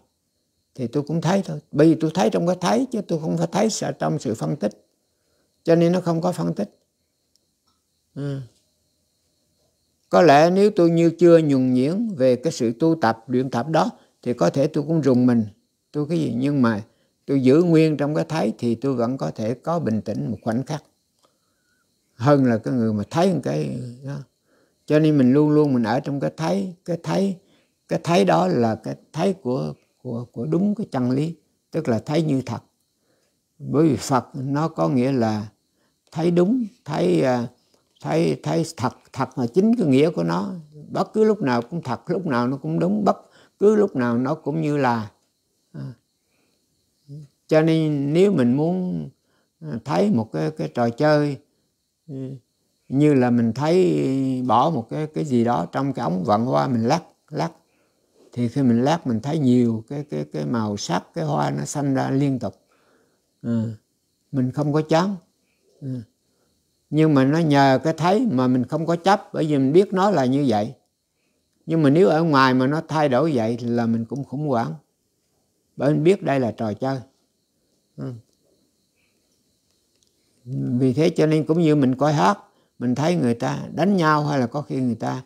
thì tôi cũng thấy thôi bởi vì tôi thấy trong cái thấy chứ tôi không phải thấy trong sự phân tích cho nên nó không có phân tích à. có lẽ nếu tôi như chưa nhuần nhuyễn về cái sự tu tập luyện tập đó thì có thể tôi cũng rùng mình tôi cái gì nhưng mà tôi giữ nguyên trong cái thấy thì tôi vẫn có thể có bình tĩnh một khoảnh khắc hơn là cái người mà thấy một cái đó cho nên mình luôn luôn mình ở trong cái thấy cái thấy cái thấy đó là cái thấy của của của đúng cái chân lý tức là thấy như thật bởi vì Phật nó có nghĩa là thấy đúng thấy à, thấy thấy thật thật là chính cái nghĩa của nó bất cứ lúc nào cũng thật lúc nào nó cũng đúng bất cứ lúc nào nó cũng như là cho nên nếu mình muốn ờ, thấy một cái, cái trò chơi ừ, như là mình thấy bỏ một cái cái gì đó trong cái ống vạn hoa mình lắc lắc thì khi mình lắc mình thấy nhiều cái cái cái màu sắc cái hoa nó xanh ra liên tục à, mình không có chán à. Ờ, nhưng mà nó nhờ cái thấy mà mình không có chấp bởi vì mình biết nó là như vậy nhưng mà nếu ở ngoài mà nó thay đổi vậy thì là mình cũng khủng hoảng bởi mình biết đây là trò chơi Ừ. vì thế cho nên cũng như mình coi hát mình thấy người ta đánh nhau hay là có khi người ta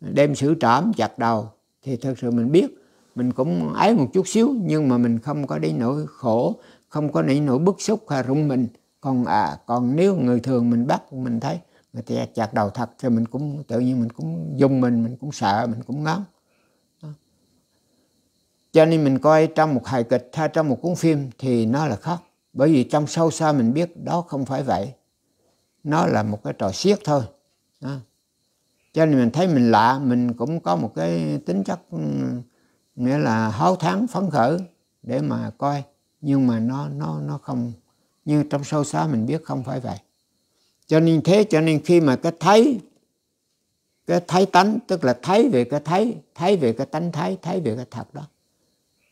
đem sử trảm chặt đầu thì thật sự mình biết mình cũng ái một chút xíu nhưng mà mình không có đi nỗi khổ không có nảy nỗi bức xúc hay rung mình còn à còn nếu người thường mình bắt mình thấy người ta chặt đầu thật thì mình cũng tự nhiên mình cũng dùng mình mình cũng sợ mình cũng ngán cho nên mình coi trong một hài kịch hay trong một cuốn phim thì nó là khóc bởi vì trong sâu xa mình biết đó không phải vậy nó là một cái trò xiết thôi đó. cho nên mình thấy mình lạ mình cũng có một cái tính chất ừ, nghĩa là háo thắng phấn khởi để mà coi nhưng mà nó nó nó không như trong sâu xa mình biết không phải vậy cho nên thế cho nên khi mà cái thấy cái thấy tánh tức là thấy về cái thấy thấy về cái tánh thấy thấy về cái thật đó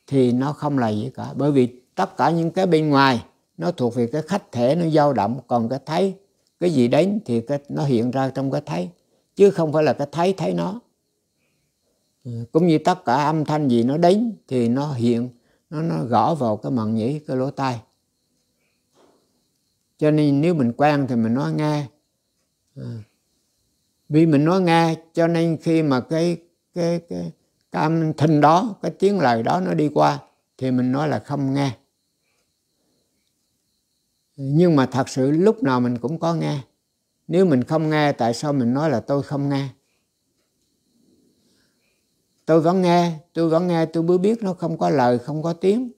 thì nó không là gì cả bởi vì tất cả những cái bên ngoài nó thuộc về cái khách thể nó dao động còn cái thấy cái gì đến thì cái, nó hiện ra trong cái thấy chứ không phải là cái thấy thấy nó ừ, cũng như tất cả âm thanh gì nó đến thì nó hiện nó nó gõ vào cái màng nhĩ cái lỗ tai cho nên nếu mình quen thì mình nói nghe ừ. vì mình nói nghe cho nên khi mà cái cái cái cái âm thanh đó cái tiếng lời đó nó đi qua thì mình nói là không nghe nhưng mà thật sự lúc nào mình cũng có nghe nếu mình không nghe tại sao mình nói là tôi không nghe tôi vẫn nghe tôi vẫn nghe tôi mới biết nó không có lời không có tiếng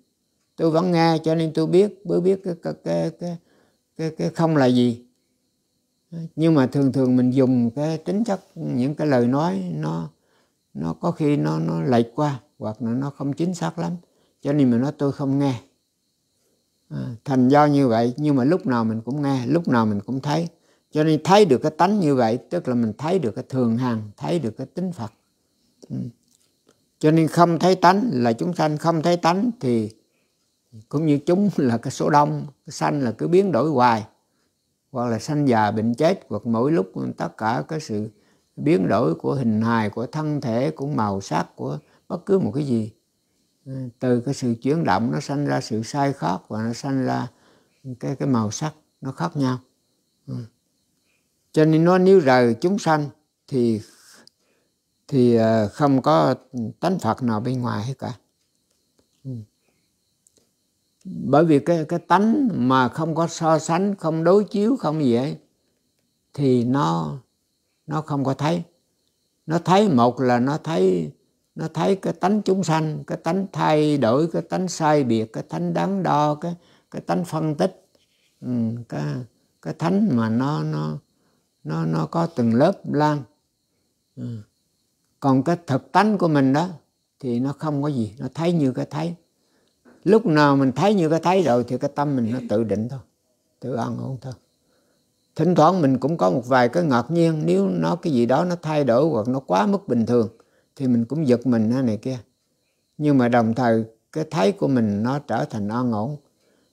tôi vẫn nghe cho nên tôi biết mới biết cái cái cái cái, cái, cái không là gì nhưng mà thường thường mình dùng cái tính chất những cái lời nói nó nó có khi nó nó lệch qua hoặc là nó không chính xác lắm cho nên mình nói tôi không nghe à, thành do như vậy nhưng mà lúc nào mình cũng nghe lúc nào mình cũng thấy cho nên thấy được cái tánh như vậy tức là mình thấy được cái thường hàng thấy được cái tính phật ừ. cho nên không thấy tánh là chúng sanh không thấy tánh thì cũng như chúng là cái số đông cái sanh là cứ biến đổi hoài hoặc là sanh già bệnh chết hoặc mỗi lúc tất cả cái sự biến đổi của hình hài của thân thể cũng màu sắc của bất cứ một cái gì ờ, từ cái sự chuyển động nó sanh ra sự sai khác và nó sanh ra cái cái màu sắc nó khác nhau ừ. cho nên nó nếu rời chúng sanh thì thì ờ, không có tánh phật nào bên ngoài hết cả ừ. bởi vì cái cái tánh mà không có so sánh không đối chiếu không gì ấy thì nó nó không có thấy nó thấy một là nó thấy nó thấy cái tánh chúng sanh cái tánh thay đổi cái tánh sai biệt cái tánh đáng đo cái cái tánh phân tích ừ, cái cái tánh mà nó nó nó nó có từng lớp lan ừ. còn cái thực tánh của mình đó thì nó không có gì nó thấy như cái thấy lúc nào mình thấy như cái thấy rồi thì cái tâm mình nó tự định thôi tự an ổn thôi thỉnh thoảng mình cũng có một vài cái ngạc nhiên nếu nó cái gì đó nó thay đổi hoặc nó quá mức bình thường thì mình cũng giật mình này kia nhưng mà đồng thời cái thấy của mình nó trở thành an ổn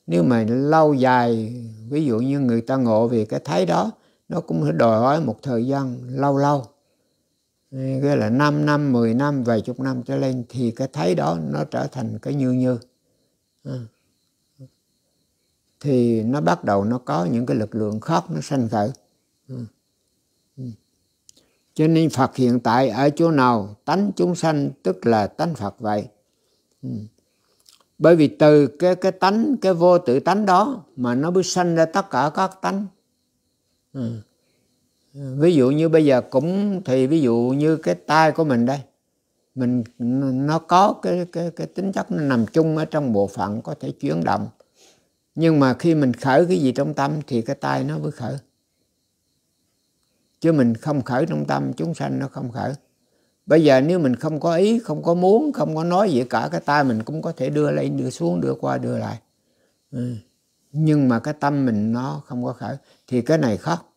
nếu mà lâu dài ví dụ như người ta ngộ về cái thấy đó nó cũng đòi hỏi một thời gian lâu lâu nghĩa là 5 năm, 10 năm, vài chục năm trở lên thì cái thấy đó nó trở thành cái như như. À thì nó bắt đầu nó có những cái lực lượng khác nó sanh khởi ừ. Ừ. cho nên Phật hiện tại ở chỗ nào tánh chúng sanh tức là tánh Phật vậy ừ. bởi vì từ cái cái tánh cái vô tự tánh đó mà nó mới sanh ra tất cả các tánh ví dụ như bây giờ cũng thì ví dụ như cái tai của mình đây mình nó có cái cái cái tính chất nó nằm chung ở trong bộ phận có thể chuyển động nhưng mà khi mình khởi cái gì trong tâm thì cái tay nó mới khởi chứ mình không khởi trong tâm chúng sanh nó không khởi bây giờ nếu mình không có ý không có muốn không có nói gì cả cái tay mình cũng có thể đưa lên đưa xuống đưa qua đưa lại ừ. nhưng mà cái tâm mình nó không có khởi thì cái này khóc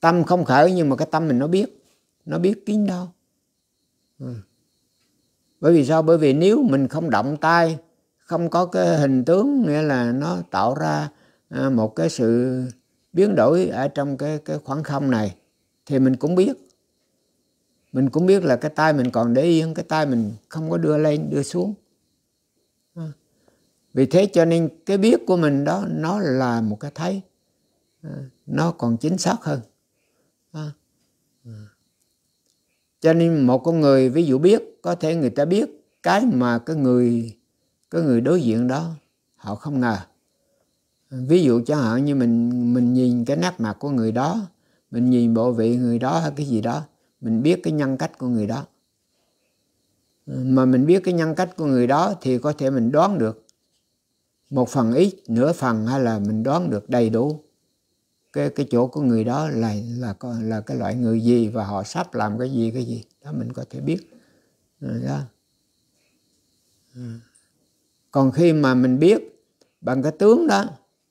tâm không khởi nhưng mà cái tâm mình nó biết nó biết kín đau ừ. bởi vì sao bởi vì nếu mình không động tay không có cái hình tướng nghĩa là nó tạo ra à, một cái sự biến đổi ở trong cái cái khoảng không này thì mình cũng biết mình cũng biết là cái tay mình còn để yên cái tay mình không có đưa lên đưa xuống à, vì thế cho nên cái biết của mình đó nó là một cái thấy à, nó còn chính xác hơn cho nên một con người ví dụ biết có thể người ta biết cái mà cái người cái người đối diện đó họ không ngờ ví dụ chẳng hạn như mình mình nhìn cái nét mặt của người đó mình nhìn bộ vị người đó hay cái gì đó mình biết cái nhân cách của người đó mà mình biết cái nhân cách của người đó thì có thể mình đoán được một phần ít nửa phần hay là mình đoán được đầy đủ cái cái chỗ của người đó là là là cái loại người gì và họ sắp làm cái gì cái gì đó mình có thể biết đó. Ừ còn khi mà mình biết bằng cái tướng đó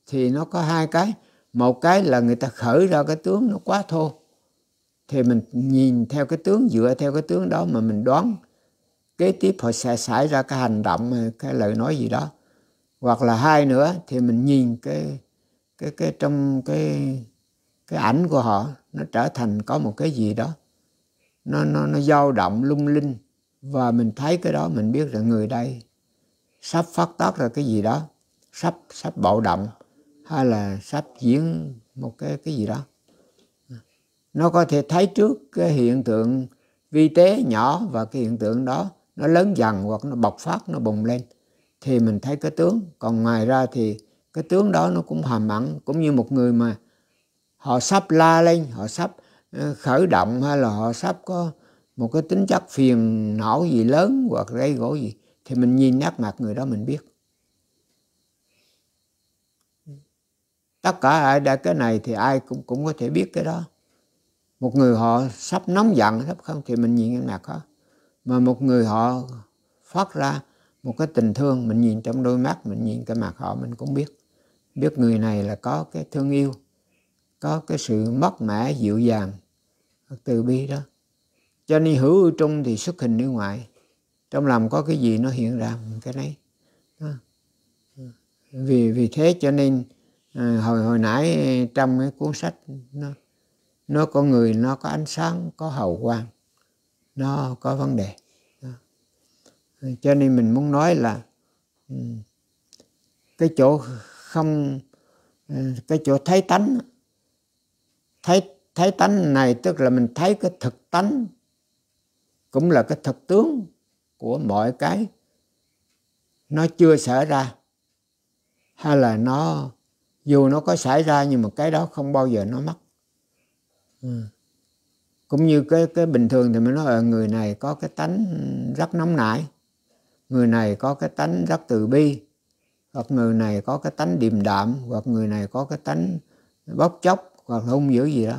thì nó có hai cái một cái là người ta khởi ra cái tướng nó quá thô thì mình nhìn theo cái tướng dựa theo cái tướng đó mà mình đoán kế tiếp họ sẽ xảy ra cái hành động cái lời nói gì đó hoặc là hai nữa thì mình nhìn cái cái cái trong cái cái ảnh của họ nó trở thành có một cái gì đó nó nó nó dao động lung linh và mình thấy cái đó mình biết rằng người đây sắp phát tác ra cái gì đó sắp sắp bạo động hay là sắp diễn một cái cái gì đó nó có thể thấy trước cái hiện tượng vi tế nhỏ và cái hiện tượng đó nó lớn dần hoặc nó bộc phát nó bùng lên thì mình thấy cái tướng còn ngoài ra thì cái tướng đó nó cũng hàm ẩn cũng như một người mà họ sắp la lên họ sắp ờ, khởi động hay là họ sắp có một cái tính chất phiền não gì lớn hoặc gây gỗ gì thì mình nhìn nét mặt người đó mình biết tất cả ai đã cái này thì ai cũng cũng có thể biết cái đó một người họ sắp nóng giận sắp không thì mình nhìn cái mặt đó mà một người họ phát ra một cái tình thương mình nhìn trong đôi mắt mình nhìn cái mặt họ mình cũng biết biết người này là có cái thương yêu có cái sự mất mẻ dịu dàng từ bi đó cho nên hữu trung thì xuất hình ở ngoài trong lòng có cái gì nó hiện ra cái đấy đó. vì vì thế cho nên à, hồi hồi nãy trong cái cuốn sách nó nó có người nó có ánh sáng có hào quang nó có vấn đề đó. cho nên mình muốn nói là cái chỗ không à, cái chỗ thấy tánh thấy thấy tánh này tức là mình thấy cái thực tánh cũng là cái thực tướng của mọi cái nó chưa xảy ra hay là nó dù nó có xảy ra nhưng mà cái đó không bao giờ nó mất ừ. cũng như cái cái bình thường thì mình nói ở người này có cái tánh rất nóng nảy người này có cái tánh rất từ bi hoặc người này có cái tánh điềm đạm hoặc người này có cái tánh bốc chóc hoặc là hung dữ gì đó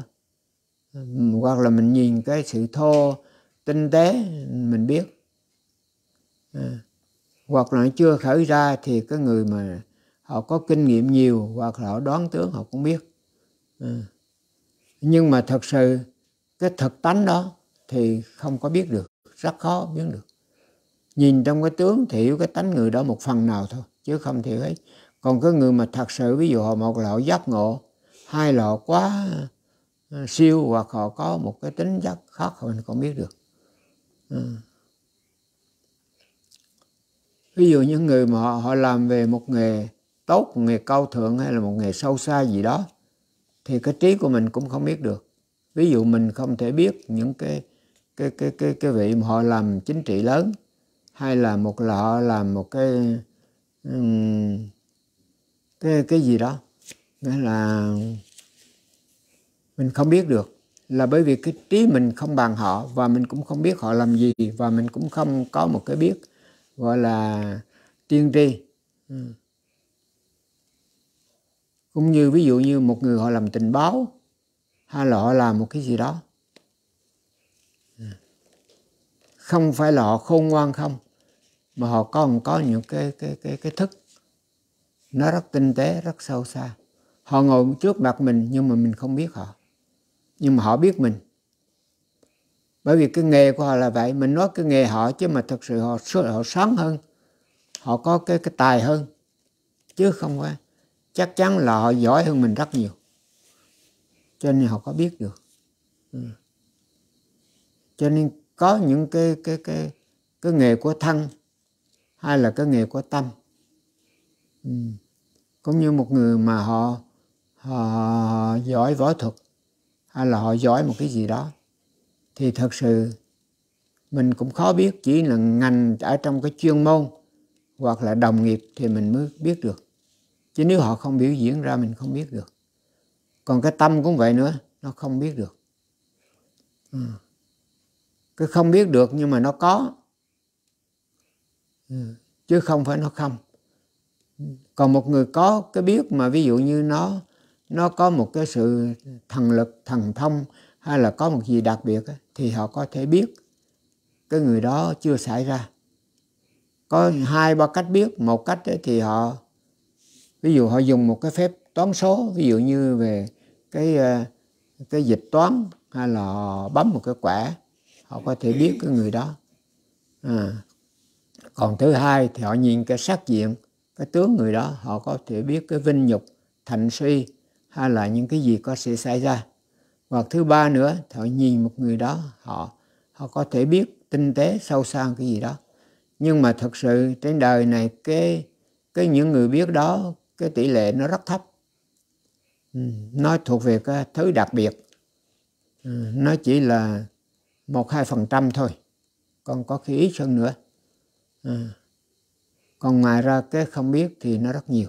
ừ, hoặc là mình nhìn cái sự thô tinh tế mình biết à, hoặc là chưa khởi ra thì cái người mà họ có kinh nghiệm nhiều hoặc là họ đoán tướng họ cũng biết à, nhưng mà thật sự cái thực tánh đó thì không có biết được rất khó biết được nhìn trong cái tướng thì hiểu cái tánh người đó một phần nào thôi chứ không thì hết còn cái người mà thật sự ví dụ họ một là họ giác ngộ hai là họ quá ừ, siêu hoặc họ có một cái tính chất khác mình không biết được ừ ví dụ những người mà họ, họ làm về một nghề tốt một nghề cao thượng hay là một nghề sâu xa gì đó thì cái trí của mình cũng không biết được ví dụ mình không thể biết những cái cái cái cái cái vị mà họ làm chính trị lớn hay là một là họ làm một cái um, cái cái gì đó nghĩa là mình không biết được là bởi vì cái trí mình không bằng họ và mình cũng không biết họ làm gì và mình cũng không có một cái biết gọi là tiên tri ừ. cũng như ví dụ như một người họ làm tình báo hay là họ làm một cái gì đó ừ. không phải là họ khôn ngoan không mà họ còn có những cái cái cái cái thức nó rất tinh tế rất sâu xa họ ngồi trước mặt mình nhưng mà mình không biết họ nhưng mà họ biết mình bởi vì cái nghề của họ là vậy mình nói cái nghề họ chứ mà thật sự họ họ sáng hơn họ có cái cái tài hơn chứ không phải chắc chắn là họ giỏi hơn mình rất nhiều cho nên họ có biết được ừ. cho nên có những cái cái cái cái nghề của thân hay là cái nghề của tâm ừ. cũng như một người mà họ họ, họ giỏi võ thuật hay là họ giỏi một cái gì đó thì thật sự mình cũng khó biết chỉ là ngành ở trong cái chuyên môn hoặc là đồng nghiệp thì mình mới biết được chứ nếu họ không biểu diễn ra mình không biết được còn cái tâm cũng vậy nữa nó không biết được ừ. cái không biết được nhưng mà nó có ừ. chứ không phải nó không còn một người có cái biết mà ví dụ như nó nó có một cái sự thần lực thần thông hay là có một gì đặc biệt thì họ có thể biết cái người đó chưa xảy ra có hai ba cách biết một cách thì họ ví dụ họ dùng một cái phép toán số ví dụ như về cái ờ, cái dịch toán hay là họ bấm một cái quẻ họ có thể biết cái người đó à. còn thứ hai thì họ nhìn cái sắc diện cái tướng người đó họ có thể biết cái vinh nhục thành suy hay là những cái gì có sẽ xảy ra và thứ ba nữa họ nhìn một người đó họ họ có thể biết tinh tế sâu xa cái gì đó nhưng mà thật sự trên đời này cái cái những người biết đó cái tỷ lệ nó rất thấp ừ, nó thuộc về cái thứ đặc biệt ừ, nó chỉ là một hai phần trăm thôi còn có khi ít hơn nữa ừ, còn ngoài ra cái không biết thì nó rất nhiều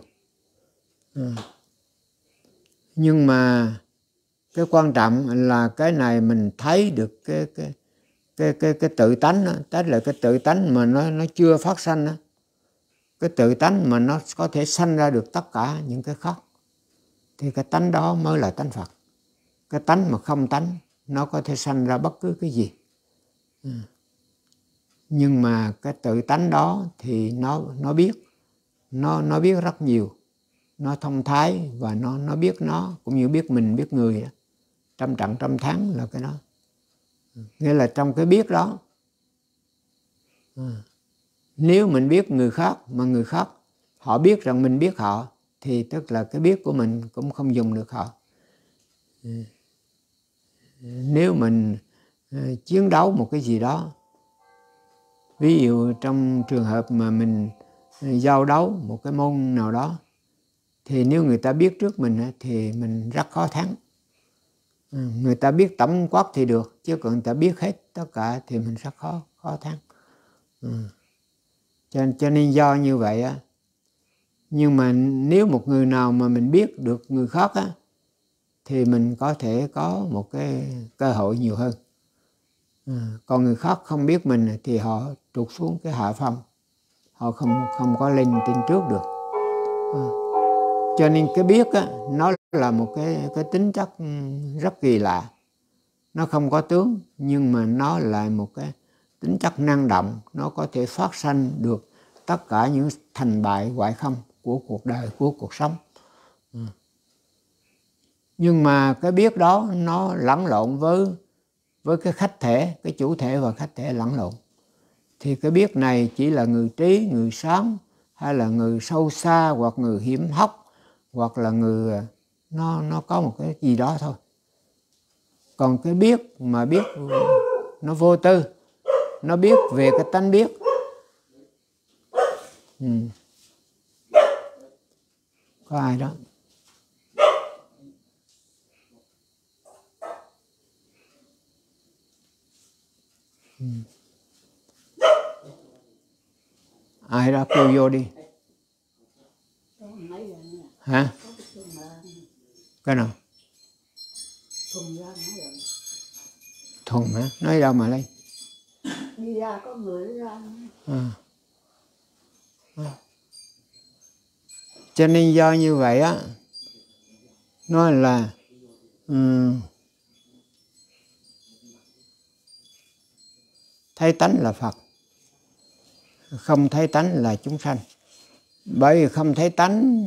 ừ, nhưng mà cái quan trọng là cái này mình thấy được cái cái cái cái, cái tự tánh đó. tức là cái tự tánh mà nó nó chưa phát sanh đó. cái tự tánh mà nó có thể sanh ra được tất cả những cái khác thì cái tánh đó mới là tánh Phật cái tánh mà không tánh nó có thể sanh ra bất cứ cái gì ừ. nhưng mà cái tự tánh đó thì nó nó biết nó nó biết rất nhiều nó thông thái và nó nó biết nó cũng như biết mình biết người đó trăm trận trăm tháng là cái đó nghĩa là trong cái biết đó à, nếu mình biết người khác mà người khác họ biết rằng mình biết họ thì tức là cái biết của mình cũng không dùng được họ ừ. nếu mình à, chiến đấu một cái gì đó ví dụ trong trường hợp mà mình à, giao đấu một cái môn nào đó thì nếu người ta biết trước mình thì mình rất khó thắng Ừ, người ta biết tổng quát thì được chứ còn người ta biết hết tất cả thì mình sẽ khó khó thắng ừ. cho, cho nên do như vậy á nhưng mà nếu một người nào mà mình biết được người khác á thì mình có thể có một cái cơ hội nhiều hơn ừ. còn người khác không biết mình thì họ trục xuống cái hạ phong họ không không có lên tin trước được ừ cho nên cái biết á, nó là một cái cái tính chất ừ, rất kỳ lạ nó không có tướng nhưng mà nó lại một cái tính chất năng động nó có thể phát sanh được tất cả những thành bại hoại không của cuộc đời của cuộc sống ừ. nhưng mà cái biết đó nó lẫn lộn với với cái khách thể cái chủ thể và khách thể lẫn lộn thì cái biết này chỉ là người trí người sáng hay là người sâu xa hoặc người hiểm hóc hoặc là người nó nó có một cái gì đó thôi còn cái biết mà biết nó vô tư nó biết về cái tánh biết ừ. có ai đó ừ. ai đó kêu vô đi hả cái nào thùng hả nói đâu mà lấy đi ra có người ra à. À. cho nên do như vậy á nó là um, thấy tánh là phật không thấy tánh là chúng sanh bởi vì không thấy tánh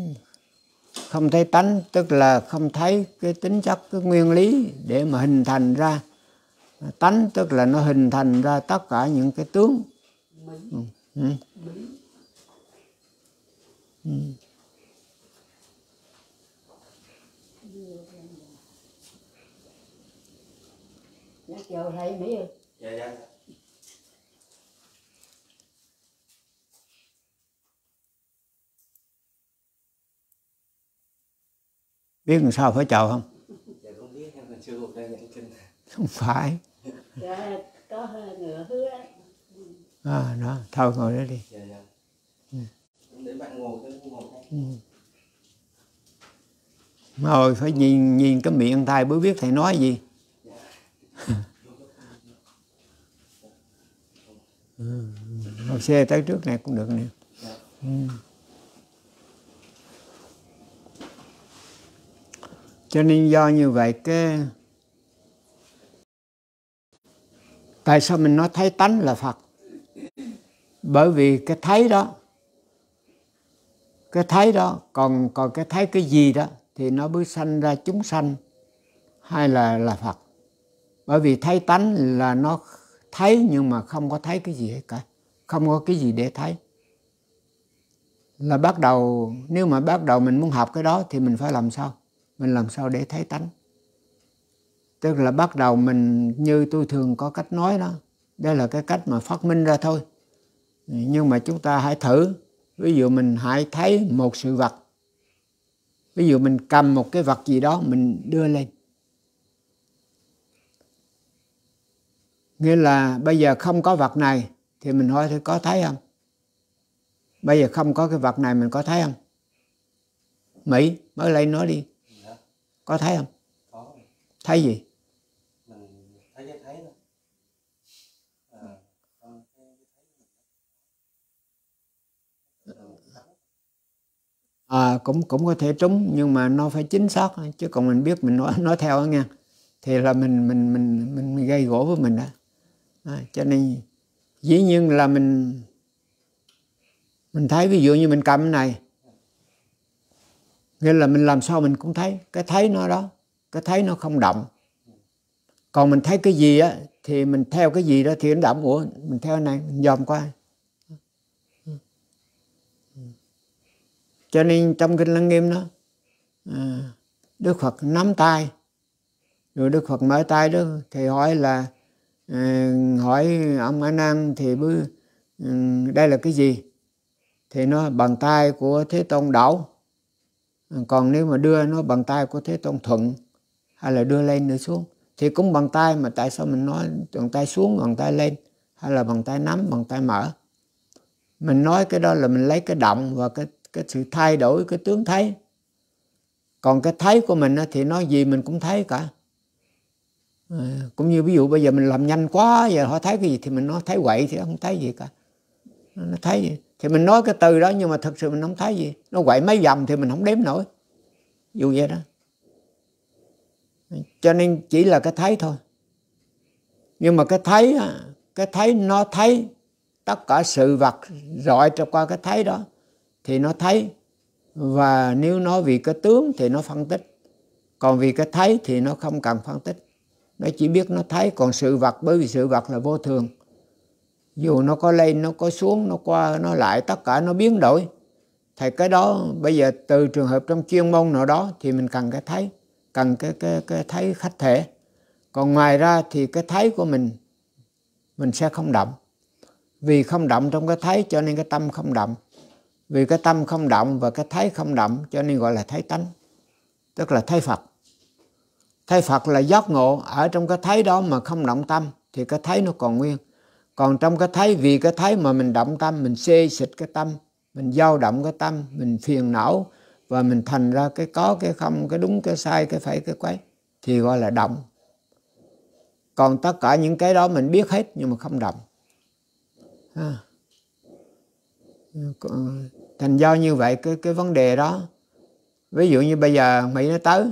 không thấy tánh tức là không thấy cái tính chất cái nguyên lý để mà hình thành ra tánh tức là nó hình thành ra tất cả những cái tướng ừ. Ừ. Ừ. Dạ, dạ. biết làm sao phải chào không dạ, không biết, em chưa đây không phải dạ, có hơi nửa hứa à đó thôi ngồi đó đi ừ. bạn ngồi ngồi ừ. ngồi phải nhìn nhìn cái miệng thầy mới biết thầy nói gì ừ, ngồi xe tới trước này cũng được nè ừ. cho nên do như vậy cái tại sao mình nói thấy tánh là phật bởi vì cái thấy đó cái thấy đó còn còn cái thấy cái gì đó thì nó mới sanh ra chúng sanh hay là là phật bởi vì thấy tánh là nó thấy nhưng mà không có thấy cái gì hết cả không có cái gì để thấy là bắt đầu nếu mà bắt đầu mình muốn học cái đó thì mình phải làm sao mình làm sao để thấy tánh tức là bắt đầu mình như tôi thường có cách nói đó đây là cái cách mà phát minh ra thôi nhưng mà chúng ta hãy thử ví dụ mình hãy thấy một sự vật ví dụ mình cầm một cái vật gì đó mình đưa lên nghĩa là bây giờ không có vật này thì mình hỏi thì có thấy không bây giờ không có cái vật này mình có thấy không mỹ mới lấy nó đi có thấy không có thấy gì mình thấy thấy thấy thôi à, cũng cũng có thể trúng nhưng mà nó phải chính xác chứ còn mình biết mình nói nói theo đó nha thì là mình mình mình mình, gây gỗ với mình đó à, cho nên dĩ nhiên là mình mình thấy ví dụ như mình cầm này nghĩa là mình làm sao mình cũng thấy cái thấy nó đó cái thấy nó không động còn mình thấy cái gì á thì mình theo cái gì đó thì nó động ủa mình theo này mình dòm qua cho nên trong kinh lăng nghiêm đó à, đức phật nắm tay rồi đức phật mở tay đó thì hỏi là à, hỏi ông a nan thì bứ, ừ, đây là cái gì thì nó bằng tay của thế tôn đảo còn nếu mà đưa nó bằng tay có thế tông thuận hay là đưa lên đưa xuống thì cũng bằng tay mà tại sao mình nói bằng tay xuống bằng tay lên hay là bằng tay nắm bằng tay mở mình nói cái đó là mình lấy cái động và cái cái sự thay đổi cái tướng thấy còn cái thấy của mình thì nói gì mình cũng thấy cả à, cũng như ví dụ bây giờ mình làm nhanh quá giờ họ thấy cái gì thì mình nói thấy quậy thì không thấy gì cả nó thấy gì thì mình nói cái từ đó nhưng mà thật sự mình không thấy gì nó quậy mấy dòng thì mình không đếm nổi dù vậy đó cho nên chỉ là cái thấy thôi nhưng mà cái thấy cái thấy nó thấy tất cả sự vật rọi cho qua cái thấy đó thì nó thấy và nếu nó vì cái tướng thì nó phân tích còn vì cái thấy thì nó không cần phân tích nó chỉ biết nó thấy còn sự vật bởi vì sự vật là vô thường dù nó có lên nó có xuống nó qua nó lại tất cả nó biến đổi thì cái đó bây giờ từ trường hợp trong chuyên môn nào đó thì mình cần cái thấy cần cái cái cái thấy khách thể còn ngoài ra thì cái thấy của mình mình sẽ không động vì không động trong cái thấy cho nên cái tâm không động vì cái tâm không động và cái thấy không động cho nên gọi là thấy tánh tức là thấy phật thấy phật là giác ngộ ở trong cái thấy đó mà không động tâm thì cái thấy nó còn nguyên còn trong cái thấy vì cái thấy mà mình động tâm mình xê xịt cái tâm mình dao động cái tâm mình phiền não và mình thành ra cái có cái không cái đúng cái sai cái phải cái quấy thì gọi là động còn tất cả những cái đó mình biết hết nhưng mà không động à. thành do như vậy cái cái vấn đề đó ví dụ như bây giờ mỹ nó tới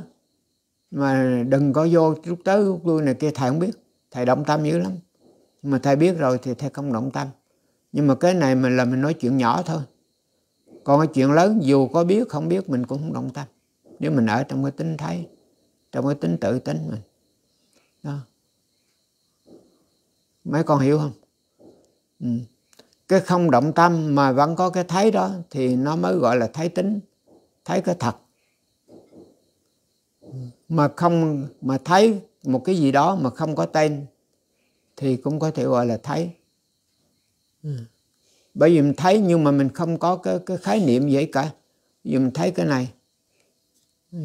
mà đừng có vô lúc tới lúc lui này kia thầy không biết thầy động tâm dữ lắm nhưng mà thầy biết rồi thì thầy không động tâm nhưng mà cái này mình là mình nói chuyện nhỏ thôi còn cái chuyện lớn dù có biết không biết mình cũng không động tâm nếu mình ở trong cái tính thấy trong cái tính tự tính mình đó mấy con hiểu không ừ. cái không động tâm mà vẫn có cái thấy đó thì nó mới gọi là thấy tính thấy cái thật ừ. mà không mà thấy một cái gì đó mà không có tên thì cũng có thể gọi là thấy ừ. bởi vì mình thấy nhưng mà mình không có cái, cái khái niệm vậy cả vì mình thấy cái này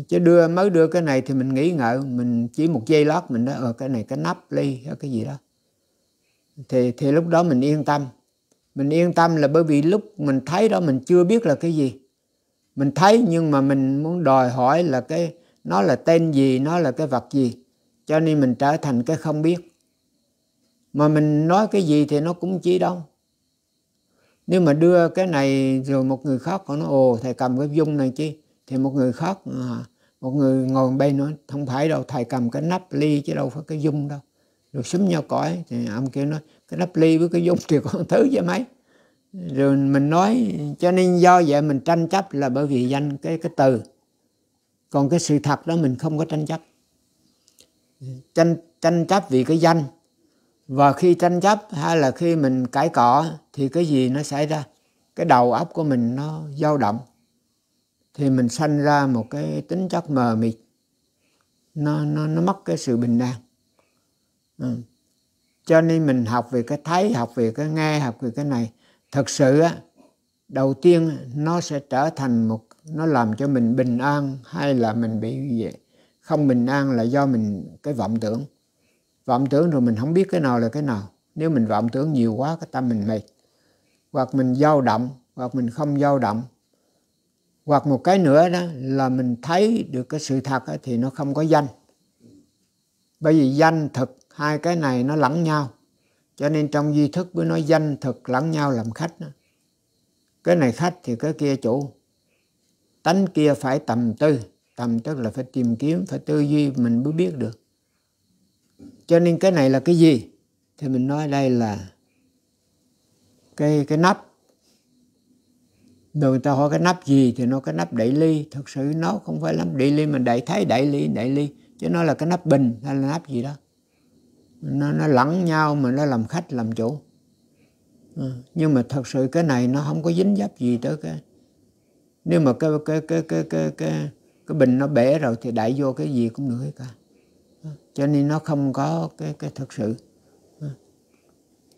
chứ đưa mới đưa cái này thì mình nghĩ ngợi mình chỉ một giây lát mình đã, ờ cái này cái nắp ly hay cái gì đó thì thì lúc đó mình yên tâm mình yên tâm là bởi vì lúc mình thấy đó mình chưa biết là cái gì mình thấy nhưng mà mình muốn đòi hỏi là cái nó là tên gì nó là cái vật gì cho nên mình trở thành cái không biết mà mình nói cái gì thì nó cũng chỉ đông nếu mà đưa cái này rồi một người khác còn nó ồ thầy cầm cái dung này chi thì một người khác à, một người ngồi bên nói không phải đâu thầy cầm cái nắp ly chứ đâu phải cái dung đâu rồi xúm nhau cõi thì ông kia nói cái nắp ly với cái dung thì còn thứ với mấy rồi mình nói cho nên do vậy mình tranh chấp là bởi vì danh cái cái từ còn cái sự thật đó mình không có tranh chấp tranh tranh chấp vì cái danh và khi tranh chấp hay là khi mình cãi cọ thì cái gì nó xảy ra cái đầu óc của mình nó dao động thì mình sanh ra một cái tính chất mờ mịt nó nó nó mất cái sự bình an ừ. cho nên mình học về cái thấy học về cái nghe học về cái này thật sự á đầu tiên nó sẽ trở thành một nó làm cho mình bình an hay là mình bị không bình an là do mình cái vọng tưởng vọng tưởng rồi mình không biết cái nào là cái nào nếu mình vọng tưởng nhiều quá cái tâm mình mệt hoặc mình dao động hoặc mình không dao động hoặc một cái nữa đó là mình thấy được cái sự thật thì nó không có danh bởi vì danh thực hai cái này nó lẫn nhau cho nên trong duy thức mới nói danh thực lẫn nhau làm khách đó. cái này khách thì cái kia chủ tánh kia phải tầm tư tầm tức là phải tìm kiếm phải tư duy mình mới biết được cho nên cái này là cái gì thì mình nói đây là cái cái nắp rồi người ta hỏi cái nắp gì thì nó cái nắp đẩy ly thực sự nó không phải lắm đẩy ly mà đẩy thấy đẩy ly đẩy ly chứ nó là cái nắp bình hay là nắp gì đó nó nó lẫn nhau mà nó làm khách làm chủ ừ. nhưng mà thật sự cái này nó không có dính dấp gì tới cái nếu mà cái cái cái cái cái cái, cái bình nó bể rồi thì đẩy vô cái gì cũng được hết cả cho nên nó không có cái cái thực sự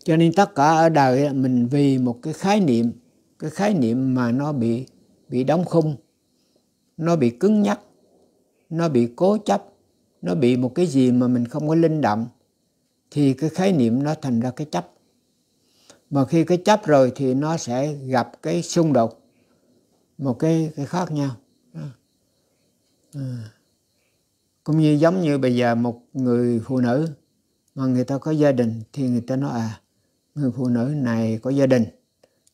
cho nên tất cả ở đời mình vì một cái khái niệm cái khái niệm mà nó bị bị đóng khung nó bị cứng nhắc nó bị cố chấp nó bị một cái gì mà mình không có linh động thì cái khái niệm nó thành ra cái chấp mà khi cái chấp rồi thì nó sẽ gặp cái xung đột một cái cái khác nhau à cũng như giống như bây giờ một người phụ nữ mà người ta có gia đình thì người ta nói à người phụ nữ này có gia đình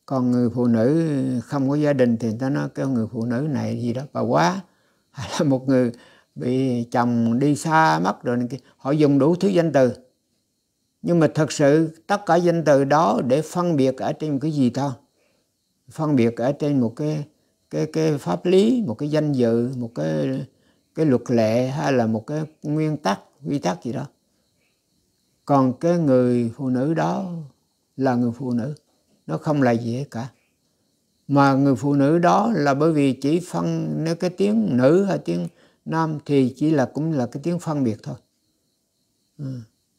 còn người phụ nữ không có gia đình thì người ta nói cái người phụ nữ này gì đó bà quá hay là một người bị chồng đi xa mất rồi này kia. họ dùng đủ thứ danh từ nhưng mà thật sự tất cả danh từ đó để phân biệt ở trên một cái gì thôi phân biệt ở trên một cái cái cái pháp lý một cái danh dự một cái cái luật lệ hay là một cái nguyên tắc quy tắc gì đó còn cái người phụ nữ đó là người phụ nữ nó không là gì hết cả mà người phụ nữ đó là bởi vì chỉ phân nếu cái tiếng nữ hay tiếng nam thì chỉ là cũng là cái tiếng phân biệt thôi ừ.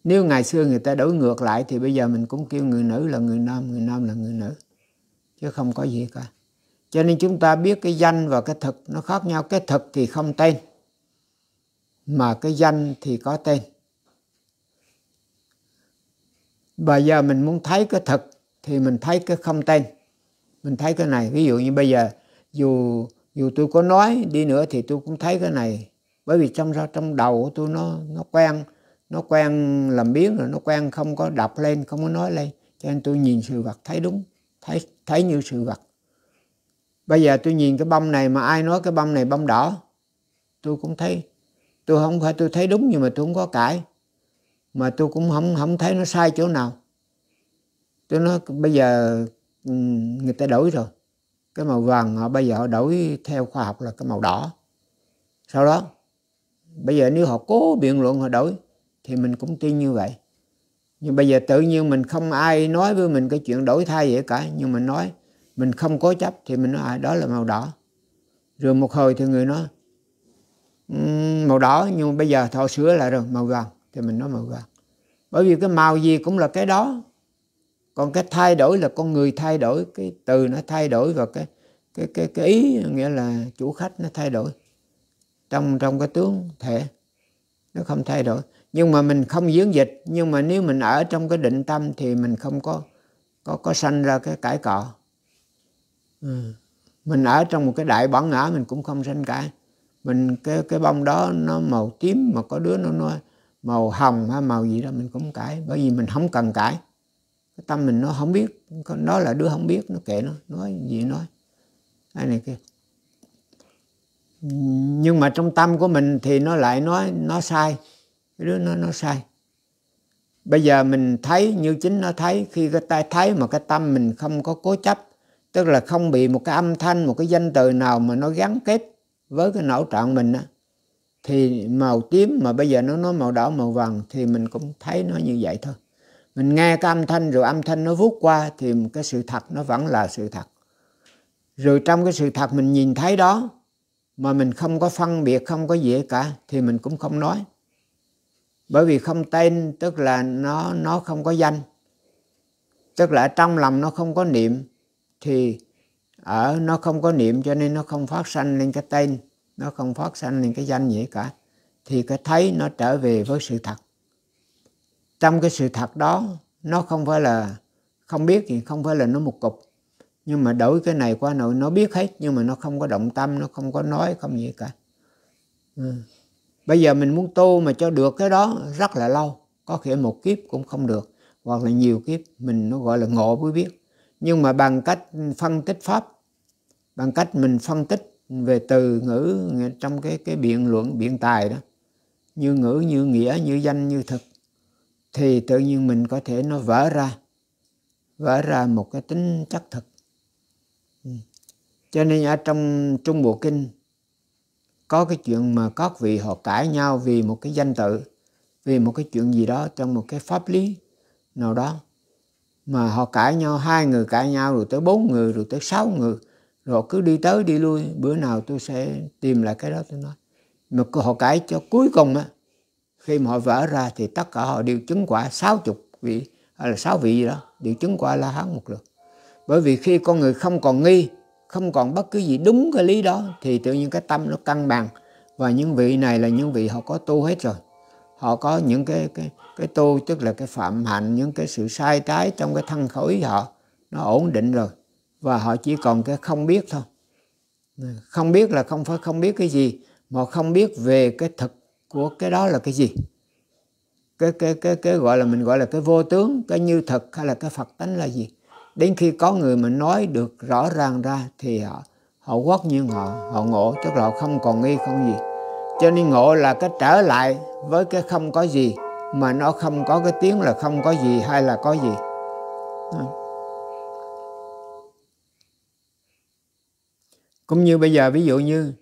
nếu ngày xưa người ta đổi ngược lại thì bây giờ mình cũng kêu người nữ là người nam người nam là người nữ chứ không có gì cả cho nên chúng ta biết cái danh và cái thực nó khác nhau cái thực thì không tên mà cái danh thì có tên bây giờ mình muốn thấy cái thật thì mình thấy cái không tên mình thấy cái này ví dụ như bây giờ dù dù tôi có nói đi nữa thì tôi cũng thấy cái này bởi vì trong trong đầu của tôi nó nó quen nó quen làm biến rồi nó quen không có đọc lên không có nói lên cho nên tôi nhìn sự vật thấy đúng thấy thấy như sự vật bây giờ tôi nhìn cái bông này mà ai nói cái bông này bông đỏ tôi cũng thấy tôi không phải tôi thấy đúng nhưng mà tôi không có cãi mà tôi cũng không không thấy nó sai chỗ nào tôi nói bây giờ ừ, người ta đổi rồi cái màu vàng họ bây giờ họ đổi theo khoa học là cái màu đỏ sau đó bây giờ nếu họ cố biện luận họ đổi thì mình cũng tin như vậy nhưng bây giờ tự nhiên mình không ai nói với mình cái chuyện đổi thay vậy cả nhưng mình nói mình không cố chấp thì mình nói à, đó là màu đỏ rồi một hồi thì người nói màu đỏ nhưng bây giờ thọ sửa lại rồi màu vàng thì mình nói màu vàng bởi vì cái màu gì cũng là cái đó còn cái thay đổi là con người thay đổi cái từ nó thay đổi và cái cái cái cái ý nghĩa là chủ khách nó thay đổi trong trong cái tướng thể nó không thay đổi nhưng mà mình không diễn dịch nhưng mà nếu mình ở trong cái định tâm thì mình không có có có sanh ra cái cãi cọ ừ. mình ở trong một cái đại bản ngã mình cũng không sanh cãi mình cái cái bông đó nó màu tím mà có đứa nó nói màu hồng hay màu gì đó mình cũng cãi bởi vì mình không cần cãi cái tâm mình nó không biết nó là đứa không biết nó kệ nó nói gì nói ai này kia nhưng mà trong tâm của mình thì nó lại nói nó sai cái đứa nó nó sai bây giờ mình thấy như chính nó thấy khi cái tai thấy mà cái tâm mình không có cố chấp tức là không bị một cái âm thanh một cái danh từ nào mà nó gắn kết với cái não trạng mình á thì màu tím mà bây giờ nó nói màu đỏ màu vàng thì mình cũng thấy nó như vậy thôi mình nghe cái âm thanh rồi âm thanh nó vút qua thì cái sự thật nó vẫn là sự thật rồi trong cái sự thật mình nhìn thấy đó mà mình không có phân biệt không có gì cả thì mình cũng không nói bởi vì không tên tức là nó nó không có danh tức là trong lòng nó không có niệm thì ở nó không có niệm cho nên nó không phát sanh lên cái tên nó không phát sanh lên cái danh gì cả thì cái thấy nó trở về với sự thật trong cái sự thật đó nó không phải là không biết thì không phải là nó một cục nhưng mà đổi cái này qua nội nó biết hết nhưng mà nó không có động tâm nó không có nói không gì cả ừ. bây giờ mình muốn tu mà cho được cái đó rất là lâu có khi một kiếp cũng không được hoặc là nhiều kiếp mình nó gọi là ngộ mới biết nhưng mà bằng cách phân tích pháp bằng cách mình phân tích về từ ngữ trong cái cái biện luận biện tài đó như ngữ như nghĩa như danh như thực thì tự nhiên mình có thể nó vỡ ra vỡ ra một cái tính chất thực ừ. cho nên ở trong trung bộ kinh có cái chuyện mà các vị họ cãi nhau vì một cái danh tự vì một cái chuyện gì đó trong một cái pháp lý nào đó mà họ cãi nhau hai người cãi nhau rồi tới bốn người rồi tới sáu người rồi cứ đi tới đi lui bữa nào tôi sẽ tìm lại cái đó tôi nói mà họ cãi cho cuối cùng á khi mà họ vỡ ra thì tất cả họ đều chứng quả sáu chục vị hay là sáu vị gì đó đều chứng quả la hán một lượt bởi vì khi con người không còn nghi không còn bất cứ gì đúng cái lý đó thì tự nhiên cái tâm nó cân bằng và những vị này là những vị họ có tu hết rồi họ có những cái cái cái tu tức là cái phạm hạnh những cái sự sai trái trong cái thân khẩu ý họ nó ổn định rồi và họ chỉ còn cái không biết thôi không biết là không phải không biết cái gì mà không biết về cái thực của cái đó là cái gì cái cái cái cái gọi là mình gọi là cái vô tướng cái như thực hay là cái phật tánh là gì đến khi có người mà nói được rõ ràng ra thì họ họ quát nhiên họ họ ngộ tức là họ không còn nghi không gì cho nên ngộ là cái trở lại với cái không có gì mà nó không có cái tiếng là không có gì hay là có gì cũng như bây giờ ví dụ như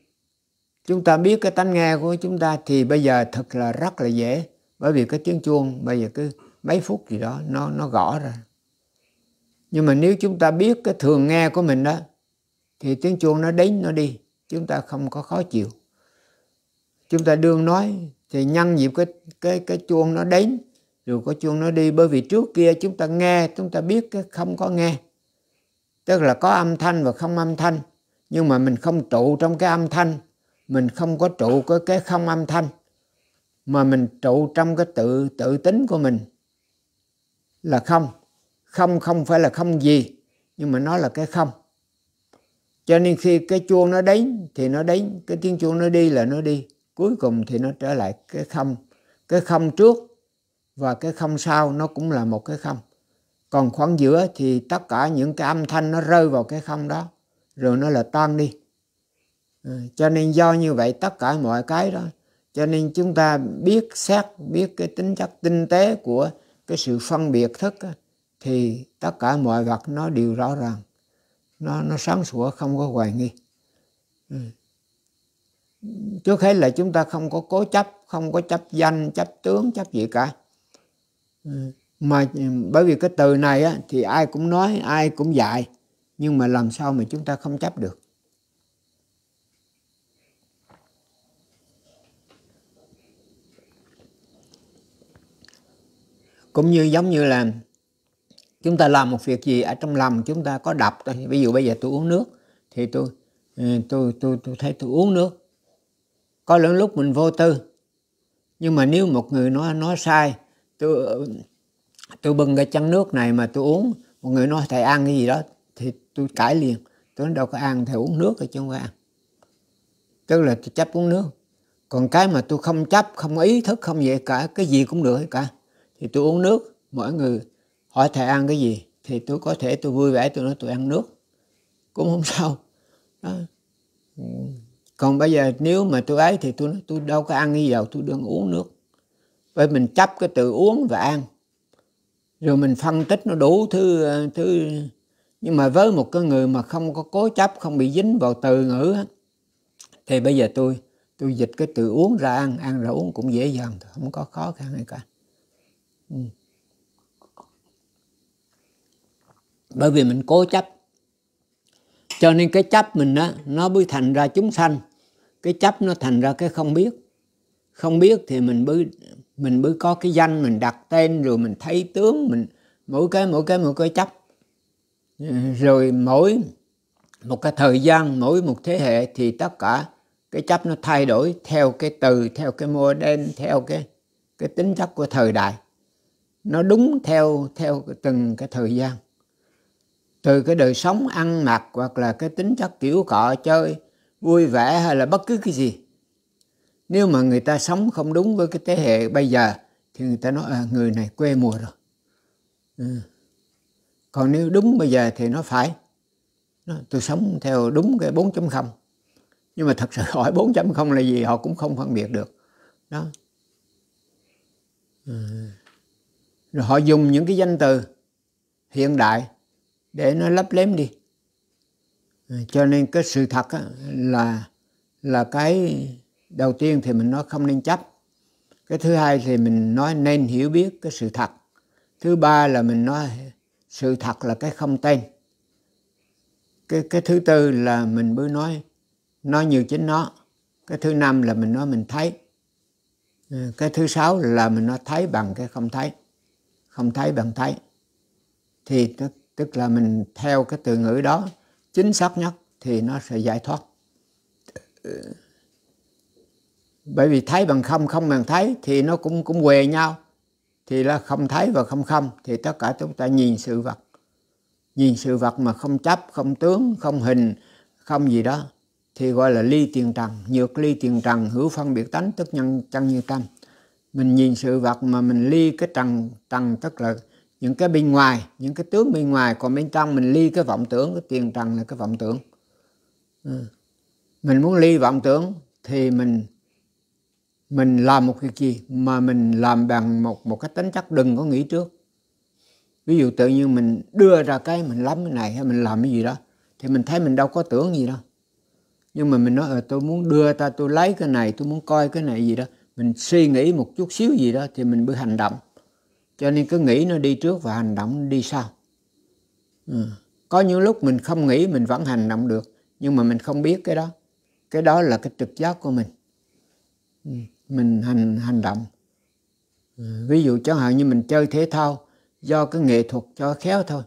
chúng ta biết cái tánh nghe của chúng ta thì bây giờ thật là rất là dễ bởi vì cái tiếng chuông bây giờ cứ mấy phút gì đó nó nó gõ ra nhưng mà nếu chúng ta biết cái thường nghe của mình đó thì tiếng chuông nó đến nó đi chúng ta không có khó chịu chúng ta đương nói thì nhân dịp cái cái cái chuông nó đến rồi có chuông nó đi bởi vì trước kia chúng ta nghe chúng ta biết cái không có nghe tức là có âm thanh và không âm thanh nhưng mà mình không trụ trong cái âm thanh mình không có trụ có cái không âm thanh mà mình trụ trong cái tự tự tính của mình là không không không phải là không gì nhưng mà nó là cái không cho nên khi cái chuông nó đến thì nó đến, cái tiếng chuông nó đi là nó đi cuối cùng thì nó trở lại cái không cái không trước và cái không sau nó cũng là một cái không còn khoảng giữa thì tất cả những cái âm thanh nó rơi vào cái không đó rồi nó là tan đi ừ, cho nên do như vậy tất cả mọi cái đó cho nên chúng ta biết xét biết cái tính chất tinh tế của cái sự phân biệt thức thì tất cả mọi vật nó đều rõ ràng nó nó sáng sủa không có hoài nghi ừ. trước hết là chúng ta không có cố chấp không có chấp danh chấp tướng chấp gì cả ừ. mà bởi vì cái từ này á, thì ai cũng nói ai cũng dạy nhưng mà làm sao mà chúng ta không chấp được cũng như giống như là chúng ta làm một việc gì ở trong lòng chúng ta có đập ví dụ bây giờ tôi uống nước thì tôi ừ, tôi tôi tôi, thấy tôi uống nước có lớn lúc mình vô tư nhưng mà nếu một người nói nói sai tôi ừ, tôi bưng cái chăn nước này mà tôi uống một người nói thầy ăn cái gì đó thì tôi cãi liền tôi đâu có ăn thì uống nước rồi chứ không ăn tức là tôi chấp uống nước còn cái mà tôi không chấp không ý thức không vậy cả cái gì cũng được cả thì tôi uống nước mọi người hỏi thầy ăn cái gì thì tôi có thể tôi vui vẻ tôi nói tôi ăn nước cũng không sao đó. còn bây giờ nếu mà tôi ấy thì tôi nói tôi đâu có ăn như dầu tôi đừng uống nước vậy mình chấp cái từ uống và ăn rồi mình phân tích nó đủ thứ thứ nhưng mà với một cái người mà không có cố chấp không bị dính vào từ ngữ thì bây giờ tôi tôi dịch cái từ uống ra ăn ăn ra uống cũng dễ dàng thôi không có khó khăn gì cả ừ. bởi vì mình cố chấp cho nên cái chấp mình đó nó mới thành ra chúng sanh cái chấp nó thành ra cái không biết không biết thì mình mới mình mới có cái danh mình đặt tên rồi mình thấy tướng mình mỗi cái mỗi cái mỗi cái chấp rồi mỗi một cái thời gian mỗi một thế hệ thì tất cả cái chấp nó thay đổi theo cái từ theo cái mô đen theo cái cái tính chất của thời đại nó đúng theo theo từng cái thời gian từ cái đời sống ăn mặc hoặc là cái tính chất kiểu cọ chơi vui vẻ hay là bất cứ cái gì nếu mà người ta sống không đúng với cái thế hệ bây giờ thì người ta nói à, người này quê mùa rồi ừ còn nếu đúng bây giờ thì nó phải tôi sống theo đúng cái 4.0 nhưng mà thật sự hỏi 4.0 là gì họ cũng không phân biệt được đó ừ. rồi họ dùng những cái danh từ hiện đại để nó lấp lém đi ừ, cho nên cái sự thật là là cái đầu tiên thì mình nói không nên chấp cái thứ hai thì mình nói nên hiểu biết cái sự thật thứ ba là mình nói sự thật là cái không tên cái cái thứ tư là mình mới nói nói như chính nó cái thứ năm là mình nói mình thấy ừ, cái thứ sáu là mình nói thấy bằng cái không thấy không thấy bằng thấy thì tức, tức là mình theo cái từ ngữ đó chính xác nhất thì nó sẽ giải thoát ừ. bởi vì thấy bằng không không bằng thấy thì nó cũng cũng què nhau thì là không thấy và không không thì tất cả chúng ta nhìn sự vật nhìn sự vật mà không chấp không tướng không hình không gì đó thì gọi là ly tiền trần nhược ly tiền trần hữu phân biệt tánh tức nhân chân như tâm mình nhìn sự vật mà mình ly cái trần trần tức là những cái bên ngoài những cái tướng bên ngoài còn bên trong mình ly cái vọng tưởng cái tiền trần là cái vọng tưởng ừ. mình muốn ly vọng tưởng thì mình mình làm một cái gì mà mình làm bằng một một cái tính chất đừng có nghĩ trước ví dụ tự nhiên mình đưa ra cái mình lắm cái này hay mình làm cái gì đó thì mình thấy mình đâu có tưởng gì đâu nhưng mà mình nói ờ, tôi muốn đưa ta tôi lấy cái này tôi muốn coi cái này gì đó mình suy nghĩ một chút xíu gì đó thì mình mới hành động cho nên cứ nghĩ nó đi trước và hành động đi sau ừ. có những lúc mình không nghĩ mình vẫn hành động được nhưng mà mình không biết cái đó cái đó là cái trực giác của mình ừ mình hành hành động ờ, ví dụ chẳng hạn như mình chơi thể thao do cái nghệ thuật cho khéo thôi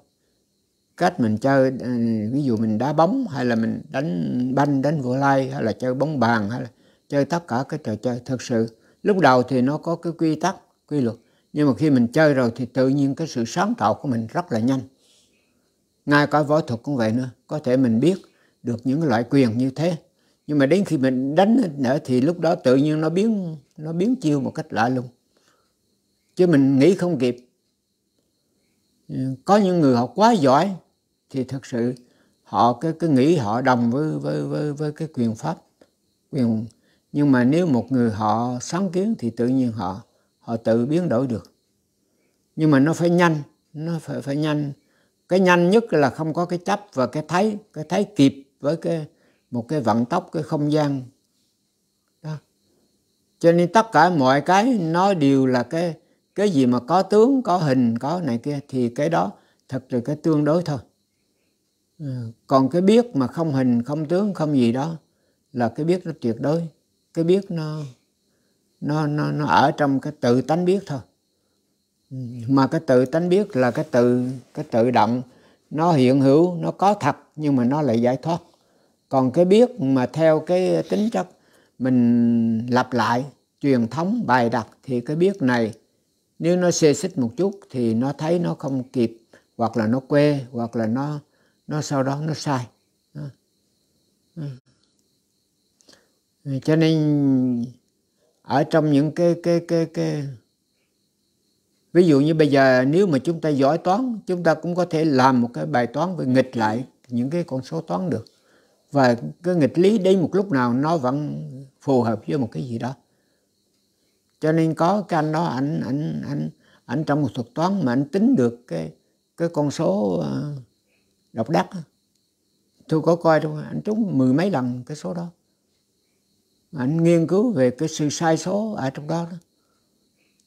cách mình chơi ờ, ví dụ mình đá bóng hay là mình đánh banh đánh vô lai hay là chơi bóng bàn hay là chơi tất cả các trò chơi thực sự lúc đầu thì nó có cái quy tắc quy luật nhưng mà khi mình chơi rồi thì tự nhiên cái sự sáng tạo của mình rất là nhanh ngay cả võ thuật cũng vậy nữa có thể mình biết được những loại quyền như thế nhưng mà đến khi mình đánh nữa thì lúc đó tự nhiên nó biến nó biến chiêu một cách lạ luôn chứ mình nghĩ không kịp ừ, có những người họ quá giỏi thì thật sự họ cái cái nghĩ họ đồng với với với với cái quyền pháp quyền nhưng mà nếu một người họ sáng kiến thì tự nhiên họ họ tự biến đổi được nhưng mà nó phải nhanh nó phải phải nhanh cái nhanh nhất là không có cái chấp và cái thấy cái thấy kịp với cái một cái vận tốc cái không gian đó. cho nên tất cả mọi cái nó đều là cái cái gì mà có tướng có hình có này kia thì cái đó thật là cái tương đối thôi ừ, còn cái biết mà không hình không tướng không gì đó là cái biết nó tuyệt đối cái biết nó nó nó nó ở trong cái tự tánh biết thôi ừ, mà cái tự tánh biết là cái tự cái tự động nó hiện hữu nó có thật nhưng mà nó lại giải thoát còn cái biết mà theo cái tính chất mình lặp lại truyền thống bài đặt thì cái biết này nếu nó xê xích một chút thì nó thấy nó không kịp hoặc là nó quê hoặc là nó nó sau đó nó sai ừ. cho nên ở trong những cái cái cái cái ví dụ như bây giờ nếu mà chúng ta giỏi toán chúng ta cũng có thể làm một cái bài toán về nghịch lại những cái con số toán được và cái nghịch lý đi một lúc nào nó vẫn phù hợp với một cái gì đó cho nên có cái anh đó ảnh ảnh ảnh ảnh trong một thuật toán mà anh tính được cái cái con số ờ, độc đắc tôi có coi đâu anh trúng mười mấy lần cái số đó anh nghiên cứu về cái sự sai số ở trong đó, đó.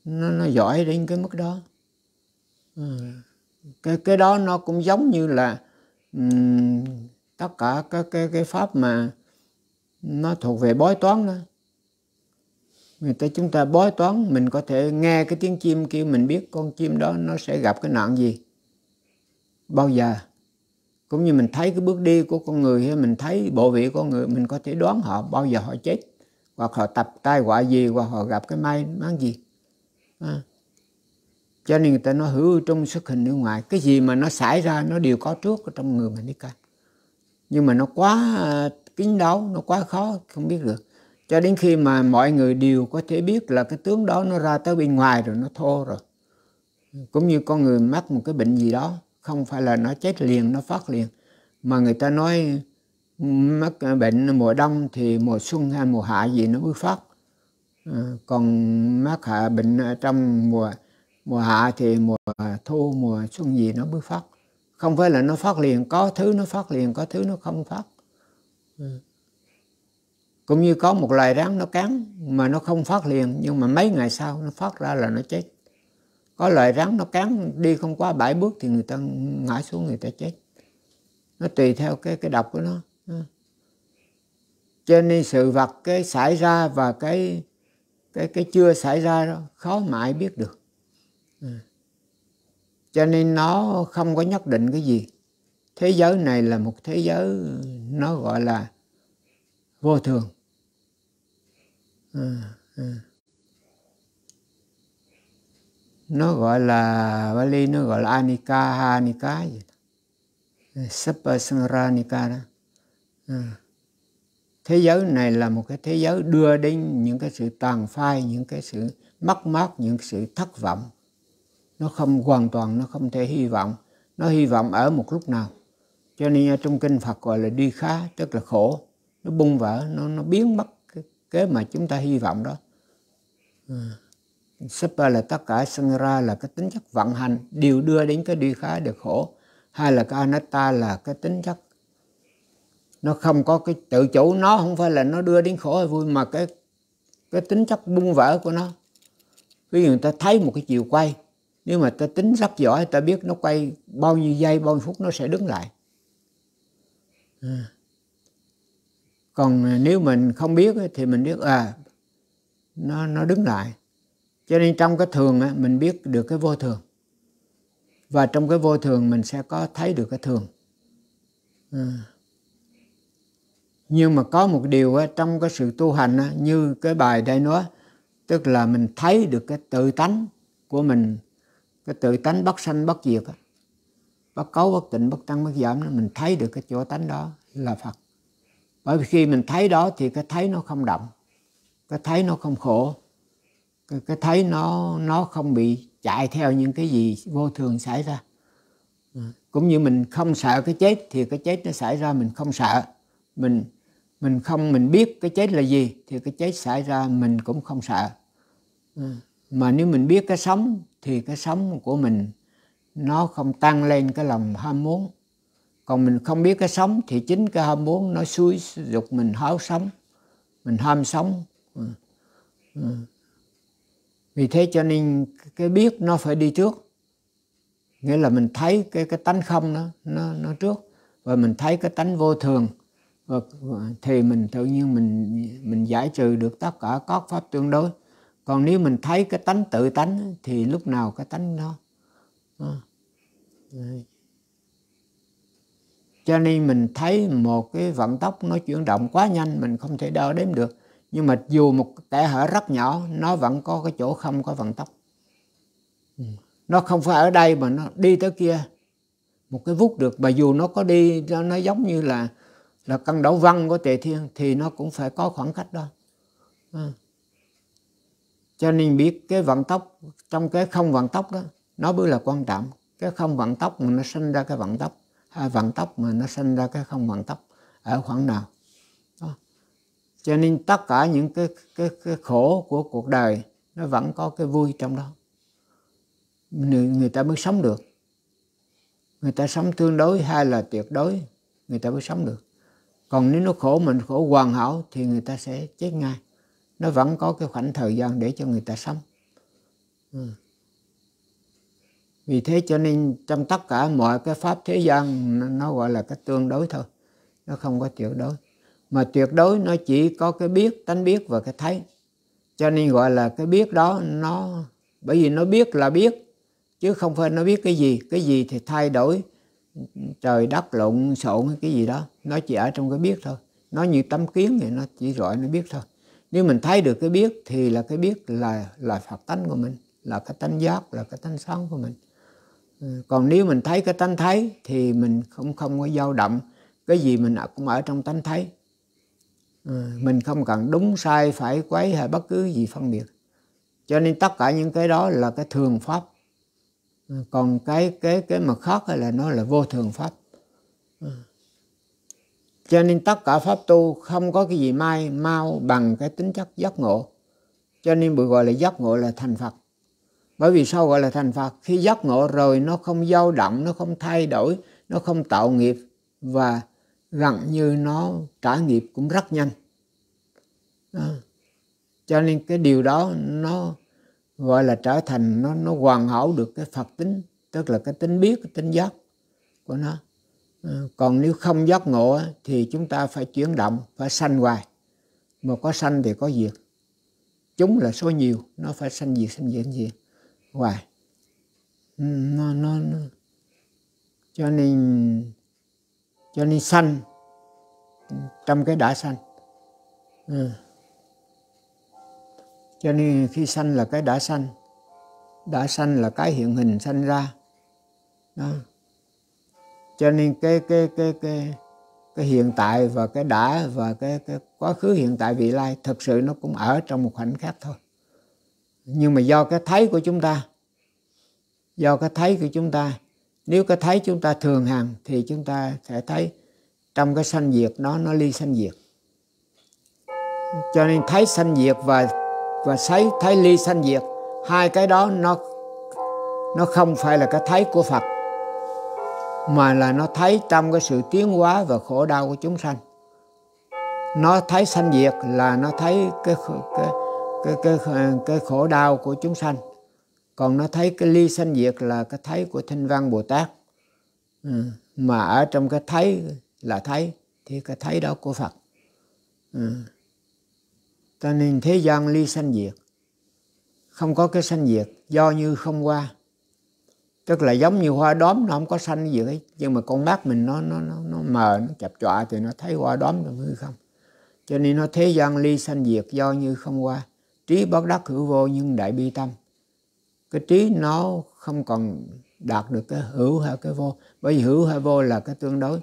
Nó, nó giỏi đến cái mức đó ờ, cái cái đó nó cũng giống như là um, tất cả các cái, cái pháp mà nó thuộc về bói toán đó người ta chúng ta bói toán mình có thể nghe cái tiếng chim kia mình biết con chim đó nó sẽ gặp cái nạn gì bao giờ cũng như mình thấy cái bước đi của con người hay mình thấy bộ vị con người mình có thể đoán họ bao giờ họ chết hoặc họ tập tai họa gì hoặc họ gặp cái may mắn gì à. cho nên người ta nói hữu trong xuất hình ở ngoài cái gì mà nó xảy ra nó đều có trước ở trong người mình đi coi nhưng mà nó quá à, kín đáo nó quá khó không biết được cho đến khi mà mọi người đều có thể biết là cái tướng đó nó ra tới bên ngoài rồi nó thô rồi cũng như con người mắc một cái bệnh gì đó không phải là nó chết liền nó phát liền mà người ta nói mắc bệnh mùa đông thì mùa xuân hay mùa hạ gì nó mới phát à, còn mắc hạ bệnh trong mùa mùa hạ thì mùa thu mùa xuân gì nó mới phát không phải là nó phát liền có thứ nó phát liền có thứ nó không phát ừ. cũng như có một loài rắn nó cắn mà nó không phát liền nhưng mà mấy ngày sau nó phát ra là nó chết có loài rắn nó cắn đi không quá bảy bước thì người ta ngã xuống người ta chết nó tùy theo cái cái độc của nó ừ. cho nên sự vật cái xảy ra và cái cái cái chưa xảy ra đó khó mãi biết được ừ cho nên nó không có nhất định cái gì thế giới này là một thế giới nó gọi là vô thường à, à. nó gọi là Bali nó gọi là Anika Hanika gì à, Sapasangaranika đó à. thế giới này là một cái thế giới đưa đến những cái sự tàn phai những cái sự mất mát những cái sự thất vọng nó không hoàn toàn nó không thể hy vọng nó hy vọng ở một lúc nào cho nên trong kinh Phật gọi là đi khá tức là khổ nó bung vỡ nó nó biến mất cái, cái mà chúng ta hy vọng đó à. là tất cả ra là cái tính chất vận hành đều đưa đến cái đi khá được khổ hay là cái Anatta là cái tính chất nó không có cái tự chủ nó không phải là nó đưa đến khổ hay vui mà cái cái tính chất bung vỡ của nó ví dụ người ta thấy một cái chiều quay nếu mà ta tính rất giỏi ta biết nó quay bao nhiêu giây bao nhiêu phút nó sẽ đứng lại à. còn à, nếu mình không biết thì mình biết à nó nó đứng lại cho nên trong cái thường mình biết được cái vô thường và trong cái vô thường mình sẽ có thấy được cái thường à. nhưng mà có một điều trong cái sự tu hành như cái bài đây nói tức là mình thấy được cái tự tánh của mình cái tự tánh bất sanh bất diệt bất cấu bất tịnh bất tăng bất giảm mình thấy được cái chỗ tánh đó là phật bởi vì khi mình thấy đó thì cái thấy nó không động cái thấy nó không khổ cái, cái thấy nó nó không bị chạy theo những cái gì vô thường xảy ra à, cũng như mình không sợ cái chết thì cái chết nó xảy ra mình không sợ mình mình không mình biết cái chết là gì thì cái chết xảy ra mình cũng không sợ à, mà nếu mình biết cái sống thì cái sống của mình nó không tăng lên cái lòng ham muốn còn mình không biết cái sống thì chính cái ham muốn nó xúi dục mình háo sống mình ham sống ừ. Ừ. vì thế cho nên cái biết nó phải đi trước nghĩa là mình thấy cái cái tánh không nó nó nó trước và mình thấy cái tánh vô thường và thì mình tự nhiên mình mình giải trừ được tất cả các pháp tương đối còn nếu mình thấy cái tánh tự tánh thì lúc nào cái tánh đó cho nên mình thấy một cái vận tốc nó chuyển động quá nhanh mình không thể đo đếm được nhưng mà dù một kẻ hở rất nhỏ nó vẫn có cái chỗ không có vận tốc ừ. nó không phải ở đây mà nó đi tới kia một cái vút được mà dù nó có đi nó, nó giống như là là cân đấu văn của tề thiên thì nó cũng phải có khoảng cách đó à cho nên biết cái vận tốc trong cái không vận tốc đó nó mới là quan trọng cái không vận tốc mà nó sinh ra cái vận tốc hay à, vận tốc mà nó sinh ra cái không vận tốc ở khoảng nào đó. cho nên tất cả những cái, cái cái khổ của cuộc đời nó vẫn có cái vui trong đó người, người ta mới sống được người ta sống tương đối hay là tuyệt đối người ta mới sống được còn nếu nó khổ mình khổ hoàn hảo thì người ta sẽ chết ngay nó vẫn có cái khoảng thời gian để cho người ta sống ừ. vì thế cho nên trong tất cả mọi cái pháp thế gian nó gọi là cái tương đối thôi nó không có tuyệt đối mà tuyệt đối nó chỉ có cái biết tánh biết và cái thấy cho nên gọi là cái biết đó nó bởi vì nó biết là biết chứ không phải nó biết cái gì cái gì thì thay đổi trời đất lộn xộn cái gì đó nó chỉ ở trong cái biết thôi nó như tấm kiến thì nó chỉ gọi nó biết thôi nếu mình thấy được cái biết thì là cái biết là là phật tánh của mình là cái tánh giác là cái tánh sáng của mình ừ, còn nếu mình thấy cái tánh thấy thì mình không không có dao động cái gì mình cũng ở trong tánh thấy ừ, mình không cần đúng sai phải quấy hay bất cứ gì phân biệt cho nên tất cả những cái đó là cái thường pháp ừ, còn cái cái cái mà khác là nó là vô thường pháp cho nên tất cả pháp tu không có cái gì mai mau bằng cái tính chất giác ngộ cho nên bị gọi là giác ngộ là thành phật bởi vì sao gọi là thành phật khi giác ngộ rồi nó không dao động nó không thay đổi nó không tạo nghiệp và gần như nó trả nghiệp cũng rất nhanh đó. cho nên cái điều đó nó gọi là trở thành nó nó hoàn hảo được cái phật tính tức là cái tính biết cái tính giác của nó Ờ, còn nếu không giác ngộ thì chúng ta phải chuyển động phải sanh hoài mà có sanh thì có diệt chúng là số nhiều nó phải sanh diệt sanh diệt diệt hoài ừ, nó, nó, nó cho nên cho nên sanh trong cái đã sanh ừ. cho nên khi sanh là cái đã sanh đã sanh là cái hiện hình sanh ra đó cho nên cái cái cái cái cái hiện tại và cái đã và cái, cái quá khứ hiện tại vị lai thực sự nó cũng ở trong một khoảnh khắc thôi nhưng mà do cái thấy của chúng ta do cái thấy của chúng ta nếu cái thấy chúng ta thường hàng thì chúng ta sẽ thấy trong cái sanh diệt nó nó ly sanh diệt cho nên thấy sanh diệt và và thấy thấy ly sanh diệt hai cái đó nó nó không phải là cái thấy của Phật mà là nó thấy trong cái sự tiến hóa và khổ đau của chúng sanh nó thấy sanh diệt là nó thấy cái cái cái cái, cái khổ đau của chúng sanh còn nó thấy cái ly sanh diệt là cái thấy của thanh văn bồ tát ừ. mà ở trong cái thấy là thấy thì cái thấy đó của phật ừ. cho nên thế gian ly sanh diệt không có cái sanh diệt do như không qua tức là giống như hoa đóm nó không có xanh gì hết nhưng mà con mắt mình nó nó nó, nó mờ nó chập chọa thì nó thấy hoa đóm là hư không cho nên nó thế gian ly sanh diệt do như không qua trí bất đắc hữu vô nhưng đại bi tâm cái trí nó không còn đạt được cái hữu hay cái vô bởi vì hữu hay vô là cái tương đối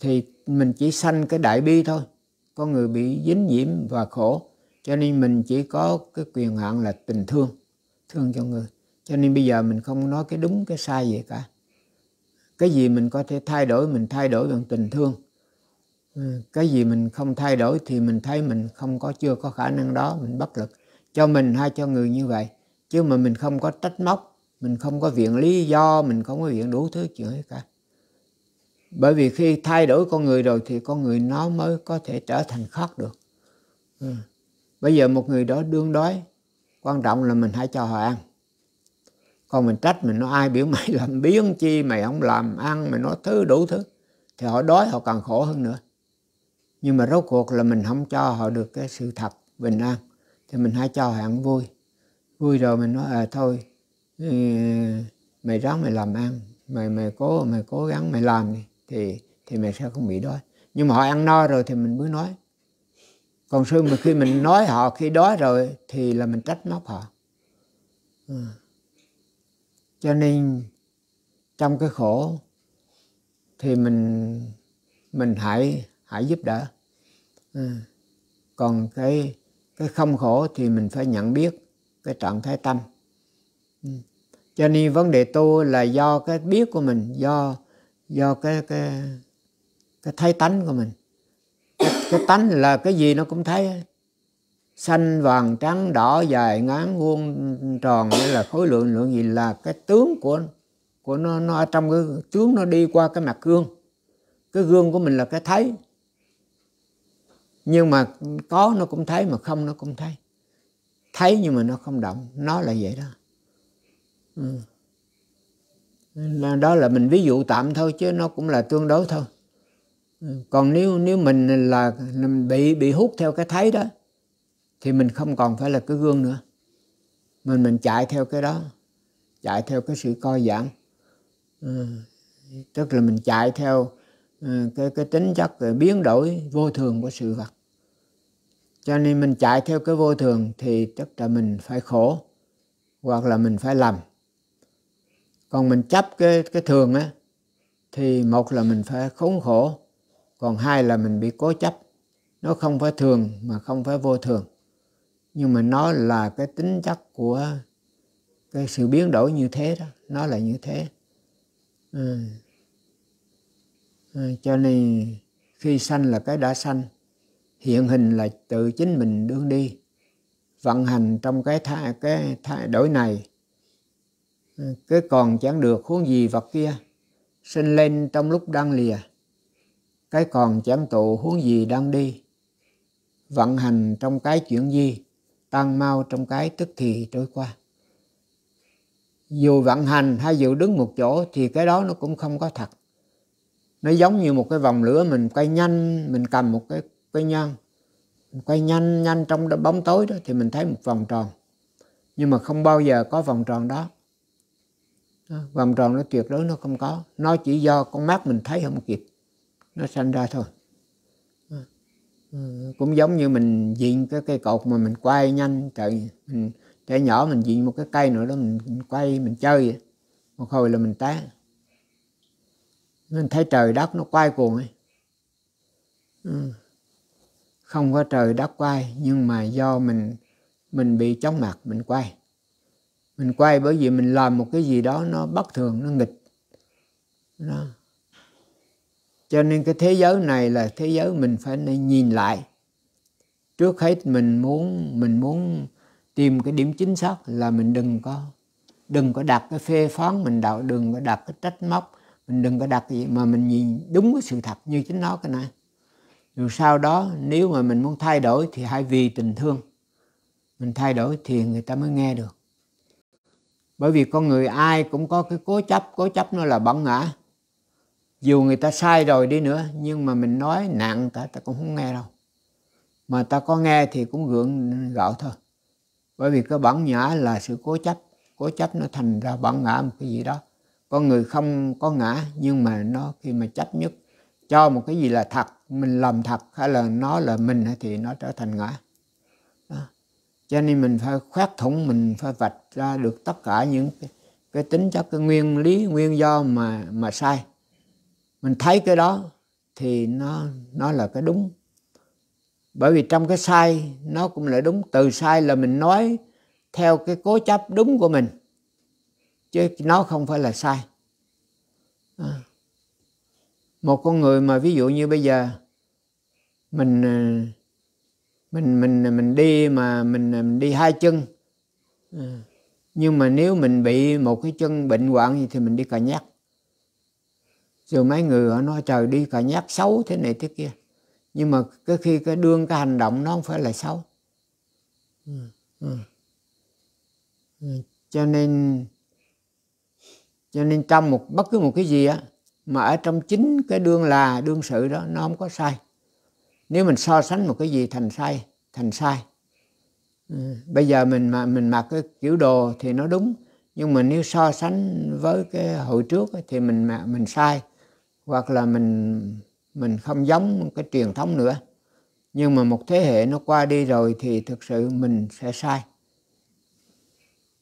thì mình chỉ sanh cái đại bi thôi con người bị dính nhiễm và khổ cho nên mình chỉ có cái quyền hạn là tình thương thương cho người cho nên bây giờ mình không nói cái đúng cái sai gì cả cái gì mình có thể thay đổi mình thay đổi bằng tình thương ừ, cái gì mình không thay đổi thì mình thấy mình không có chưa có khả năng đó mình bất lực cho mình hay cho người như vậy chứ mà mình không có trách móc mình không có viện lý do mình không có viện đủ thứ chuyện hết cả bởi vì khi thay đổi con người rồi thì con người nó mới có thể trở thành khác được ừ. bây giờ một người đó đương đói quan trọng là mình hãy cho họ ăn còn mình trách mình nói ai biểu mày làm biếng chi mày không làm ăn mày nói thứ đủ thứ thì họ đói họ càng khổ hơn nữa nhưng mà rốt cuộc là mình không cho họ được cái sự thật bình an thì mình hãy cho họ ăn vui vui rồi mình nói à thôi ừ, mày ráng mày làm ăn mày mày cố mày cố gắng mày làm đi thì thì mày sẽ không bị đói nhưng mà họ ăn no rồi thì mình mới nói còn xưa mà khi mình nói họ khi đói rồi thì là mình trách móc họ ừ cho nên trong cái khổ thì mình mình hãy hãy giúp đỡ ừ. còn cái cái không khổ thì mình phải nhận biết cái trạng thái tâm ừ. cho nên vấn đề tu là do cái biết của mình do do cái cái cái thấy tánh của mình cái, cái tánh là cái gì nó cũng thấy xanh vàng trắng đỏ dài ngắn vuông tròn nghĩa là khối lượng lượng gì là cái tướng của của nó nó trong cái tướng nó đi qua cái mặt gương cái gương của mình là cái thấy nhưng mà có nó cũng thấy mà không nó cũng thấy thấy nhưng mà nó không động nó là vậy đó ừ. đó là mình ví dụ tạm thôi chứ nó cũng là tương đối thôi ừ. còn nếu nếu mình là bị bị hút theo cái thấy đó thì mình không còn phải là cái gương nữa mình mình chạy theo cái đó chạy theo cái sự coi giảng ờ, tức là mình chạy theo ờ, cái cái tính chất biến đổi vô thường của sự vật cho nên mình chạy theo cái vô thường thì tức là mình phải khổ hoặc là mình phải lầm còn mình chấp cái cái thường á thì một là mình phải khốn khổ còn hai là mình bị cố chấp nó không phải thường mà không phải vô thường nhưng mà nó là cái tính chất của cái sự biến đổi như thế đó nó là như thế ừ. Ừ, cho nên khi sanh là cái đã sanh hiện hình là tự chính mình đương đi vận hành trong cái thay cái thay đổi này ừ, cái còn chẳng được huống gì vật kia sinh lên trong lúc đang lìa cái còn chẳng tụ huống gì đang đi vận hành trong cái chuyện gì tan mau trong cái tức thì trôi qua dù vận hành hay dù đứng một chỗ thì cái đó nó cũng không có thật nó giống như một cái vòng lửa mình quay nhanh mình cầm một cái cái nhang quay nhanh nhanh trong bóng tối đó thì mình thấy một vòng tròn nhưng mà không bao giờ có vòng tròn đó vòng tròn nó tuyệt đối nó không có nó chỉ do con mắt mình thấy không kịp nó sanh ra thôi Ừ, cũng giống như mình diện cái cây cột mà mình quay nhanh trời mình trẻ nhỏ mình diện một cái cây nữa đó mình, mình quay mình chơi vậy. một hồi là mình té mình thấy trời đất nó quay cuồng ấy ừ, không có trời đất quay nhưng mà do mình mình bị chóng mặt mình quay mình quay bởi vì mình làm một cái gì đó nó bất thường nó nghịch đó cho nên cái thế giới này là thế giới mình phải nên nhìn lại trước hết mình muốn mình muốn tìm cái điểm chính xác là mình đừng có đừng có đặt cái phê phán mình đạo đừng có đặt cái trách móc mình đừng có đặt gì mà mình nhìn đúng cái sự thật như chính nó cái này rồi sau đó nếu mà mình muốn thay đổi thì hãy vì tình thương mình thay đổi thì người ta mới nghe được bởi vì con người ai cũng có cái cố chấp cố chấp nó là bẩn ngã dù người ta sai rồi đi nữa nhưng mà mình nói nặng ta ta cũng không nghe đâu mà ta có nghe thì cũng gượng gạo thôi bởi vì cái bản ngã là sự cố chấp cố chấp nó thành ra bản ngã một cái gì đó con người không có ngã nhưng mà nó khi mà chấp nhất cho một cái gì là thật mình làm thật hay là nó là mình thì nó trở thành ngã đó. cho nên mình phải khoét thủng mình phải vạch ra được tất cả những cái, cái tính chất cái nguyên lý nguyên do mà mà sai mình thấy cái đó thì nó nó là cái đúng bởi vì trong cái sai nó cũng là đúng từ sai là mình nói theo cái cố chấp đúng của mình chứ nó không phải là sai à. một con người mà ví dụ như bây giờ mình à, mình mình mình đi mà mình, à, mình đi hai chân à. nhưng mà nếu mình bị một cái chân bệnh hoạn thì mình đi cà nhắc rồi mấy người họ nói trời đi cả nhát xấu thế này thế kia nhưng mà cái khi cái đương cái hành động nó không phải là xấu ừ, ừ. Ừ. cho nên cho nên trong một bất cứ một cái gì á mà ở trong chính cái đương là đương sự đó nó không có sai nếu mình so sánh một cái gì thành sai thành sai bây giờ mình mà mình mặc cái kiểu đồ thì nó đúng nhưng mà nếu so sánh với cái hồi trước thì mình mình sai hoặc là mình mình không giống cái truyền thống nữa nhưng mà một thế hệ nó qua đi rồi thì thực sự mình sẽ sai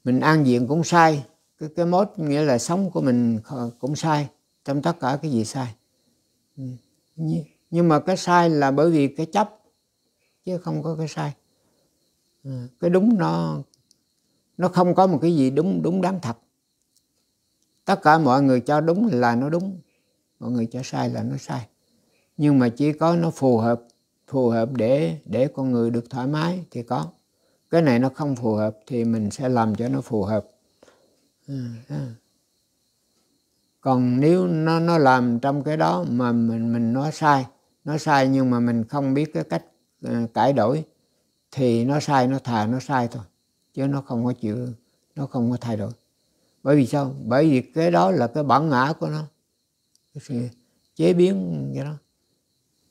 mình an diện cũng sai cái cái mốt nghĩa là sống của mình cũng sai trong tất cả cái gì sai nhưng mà cái sai là bởi vì cái chấp chứ không có cái sai ừ, cái đúng nó nó không có một cái gì đúng đúng đáng thật tất cả mọi người cho đúng là nó đúng mọi người cho sai là nó sai nhưng mà chỉ có nó phù hợp phù hợp để để con người được thoải mái thì có cái này nó không phù hợp thì mình sẽ làm cho nó phù hợp ừ, còn nếu nó nó làm trong cái đó mà mình mình nói sai nó sai nhưng mà mình không biết cái cách ờ, cải đổi thì nó sai nó thà nó sai thôi chứ nó không có chịu nó không có thay đổi bởi vì sao bởi vì cái đó là cái bản ngã của nó sự chế biến cái đó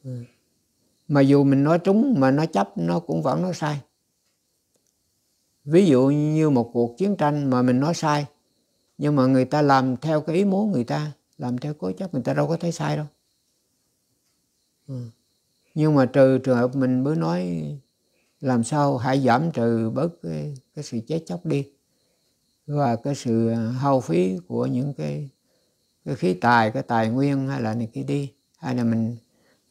ừ. mà dù mình nói trúng mà nó chấp nó cũng vẫn nói sai ví dụ như một cuộc chiến tranh mà mình nói sai nhưng mà người ta làm theo cái ý muốn người ta làm theo cố chấp người ta đâu có thấy sai đâu ừ. nhưng mà trừ trường hợp mình mới nói làm sao hãy giảm trừ bớt cái, cái sự chết chóc đi và cái sự hao phí của những cái cái khí tài cái tài nguyên hay là này kia đi hay là mình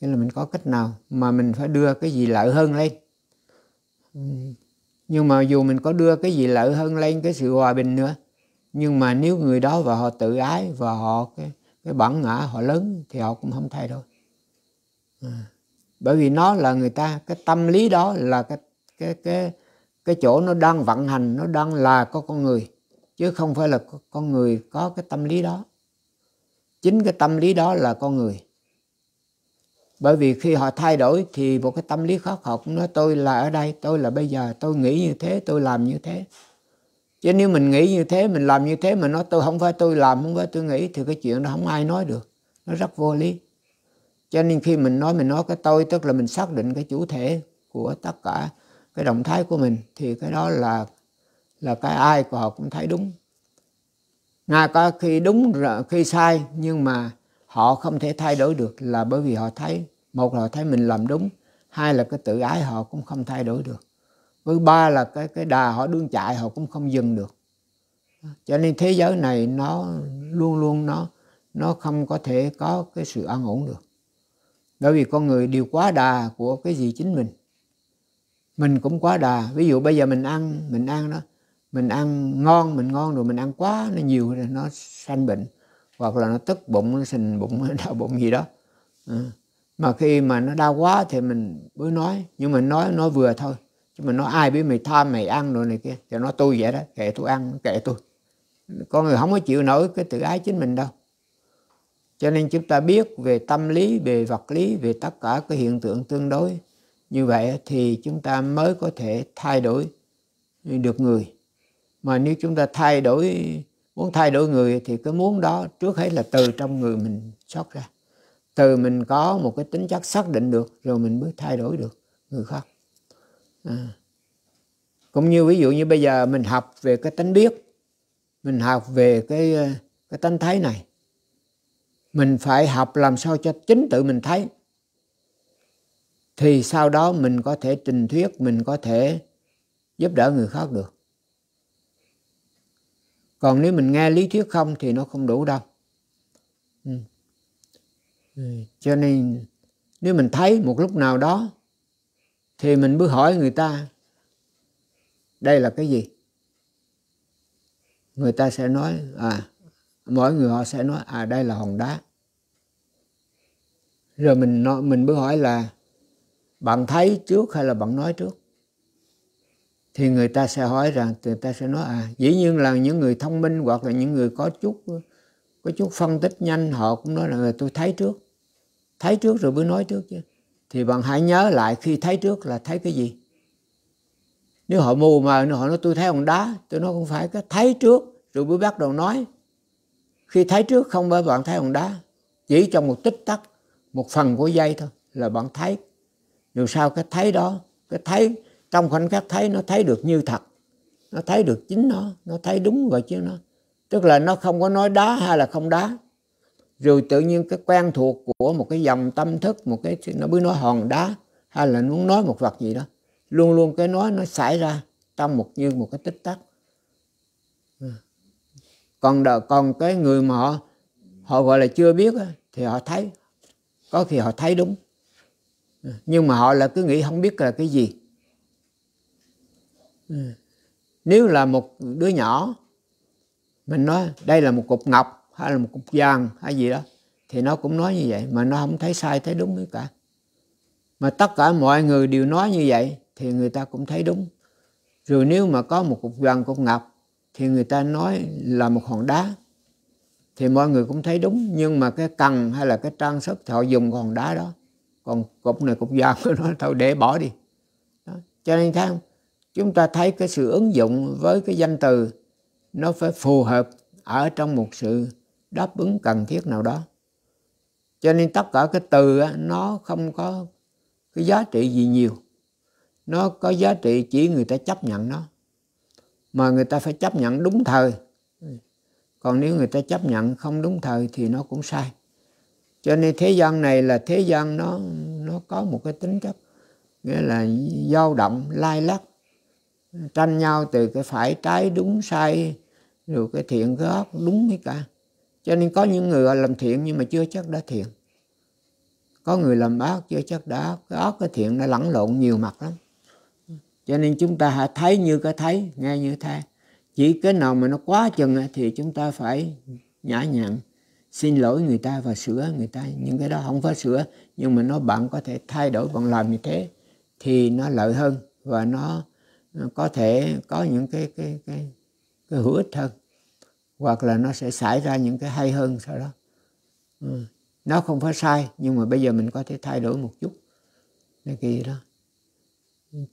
nghĩa là mình có cách nào mà mình phải đưa cái gì lợi hơn lên nhưng mà dù mình có đưa cái gì lợi hơn lên cái sự hòa bình nữa nhưng mà nếu người đó và họ tự ái và họ cái, cái bản ngã họ lớn thì họ cũng không thay đổi à. bởi vì nó là người ta cái tâm lý đó là cái cái cái cái chỗ nó đang vận hành nó đang là có con người chứ không phải là con người có cái tâm lý đó chính cái tâm lý đó là con người bởi vì khi họ thay đổi thì một cái tâm lý khó học cũng nói tôi là ở đây tôi là bây giờ tôi nghĩ như thế tôi làm như thế chứ nếu mình nghĩ như thế mình làm như thế mà nói tôi không phải tôi làm không phải tôi nghĩ thì cái chuyện đó không ai nói được nó rất vô lý cho nên khi mình nói mình nói cái tôi tức là mình xác định cái chủ thể của tất cả cái động thái của mình thì cái đó là là cái ai của họ cũng thấy đúng nga có khi đúng khi sai nhưng mà họ không thể thay đổi được là bởi vì họ thấy một là họ thấy mình làm đúng hai là cái tự ái họ cũng không thay đổi được với ba là cái cái đà họ đương chạy họ cũng không dừng được cho nên thế giới này nó luôn luôn nó nó không có thể có cái sự an ổn được bởi vì con người đều quá đà của cái gì chính mình mình cũng quá đà ví dụ bây giờ mình ăn mình ăn đó mình ăn ngon mình ngon rồi mình ăn quá nó nhiều rồi nó sanh bệnh hoặc là nó tức bụng nó sình bụng đau bụng gì đó à. mà khi mà nó đau quá thì mình mới nói nhưng mà nói nói vừa thôi chứ mình nói ai biết mày tham mày ăn rồi này kia thì nó tôi vậy đó kệ tôi ăn kệ tôi con người không có chịu nổi cái tự ái chính mình đâu cho nên chúng ta biết về tâm lý về vật lý về tất cả cái hiện tượng tương đối như vậy thì chúng ta mới có thể thay đổi được người mà nếu chúng ta thay đổi muốn thay đổi người thì cái muốn đó trước hết là từ trong người mình xuất ra từ mình có một cái tính chất xác định được rồi mình mới thay đổi được người khác à. cũng như ví dụ như bây giờ mình học về cái tính biết mình học về cái cái tánh thấy này mình phải học làm sao cho chính tự mình thấy thì sau đó mình có thể trình thuyết mình có thể giúp đỡ người khác được còn nếu mình nghe lý thuyết không thì nó không đủ đâu ừ. Ừ, cho nên nếu mình thấy một lúc nào đó thì mình bước hỏi người ta đây là cái gì người ta sẽ nói à mỗi người họ sẽ nói à đây là hòn đá rồi mình nói, mình bước hỏi là bạn thấy trước hay là bạn nói trước thì người ta sẽ hỏi rằng người ta sẽ nói à dĩ nhiên là những người thông minh hoặc là những người có chút có chút phân tích nhanh họ cũng nói là ờ, tôi thấy trước thấy trước rồi mới nói trước chứ thì bạn hãy nhớ lại khi thấy trước là thấy cái gì nếu họ mù mà họ nói tôi thấy hòn đá tôi nói không phải cái thấy trước rồi mới bắt đầu nói khi thấy trước không phải bạn thấy hòn đá chỉ trong một tích tắc một phần của giây thôi là bạn thấy dù sao cái thấy đó cái thấy trong khoảnh khắc thấy nó thấy được như thật nó thấy được chính nó nó thấy đúng rồi chứ nó tức là nó không có nói đá hay là không đá rồi tự nhiên cái quen thuộc của một cái dòng tâm thức một cái nó mới nói hòn đá hay là muốn nói một vật gì đó luôn luôn cái nói nó xảy ra trong một như một cái tích tắc còn đợi, còn cái người mà họ họ gọi là chưa biết thì họ thấy có khi họ thấy đúng nhưng mà họ là cứ nghĩ không biết là cái gì Ừ. nếu là một đứa nhỏ mình nói đây là một cục ngọc hay là một cục vàng hay gì đó thì nó cũng nói như vậy mà nó không thấy sai thấy đúng cả mà tất cả mọi người đều nói như vậy thì người ta cũng thấy đúng rồi nếu mà có một cục vàng cục ngọc thì người ta nói là một hòn đá thì mọi người cũng thấy đúng nhưng mà cái cần hay là cái trang sức thì họ dùng hòn đá đó còn cục này cục vàng của nó thôi để bỏ đi đó. cho nên thấy không chúng ta thấy cái sự ứng dụng với cái danh từ nó phải phù hợp ở trong một sự đáp ứng cần thiết nào đó cho nên tất cả cái từ nó không có cái giá trị gì nhiều nó có giá trị chỉ người ta chấp nhận nó mà người ta phải chấp nhận đúng thời còn nếu người ta chấp nhận không đúng thời thì nó cũng sai cho nên thế gian này là thế gian nó nó có một cái tính chất nghĩa là dao động lai lắc tranh nhau từ cái phải trái đúng sai rồi cái thiện cái ác đúng với cả cho nên có những người làm thiện nhưng mà chưa chắc đã thiện có người làm ác chưa chắc đã ác cái ác cái thiện nó lẫn lộn nhiều mặt lắm cho nên chúng ta hãy thấy như cái thấy nghe như thế chỉ cái nào mà nó quá chừng thì chúng ta phải nhã nhặn xin lỗi người ta và sửa người ta những cái đó không phải sửa nhưng mà nó bạn có thể thay đổi bạn làm như thế thì nó lợi hơn và nó có thể có những cái cái cái cái hữu ích hơn hoặc là nó sẽ xảy ra những cái hay hơn sau đó ừ, nó không phải sai nhưng mà bây giờ mình có thể thay đổi một chút cái kỳ đó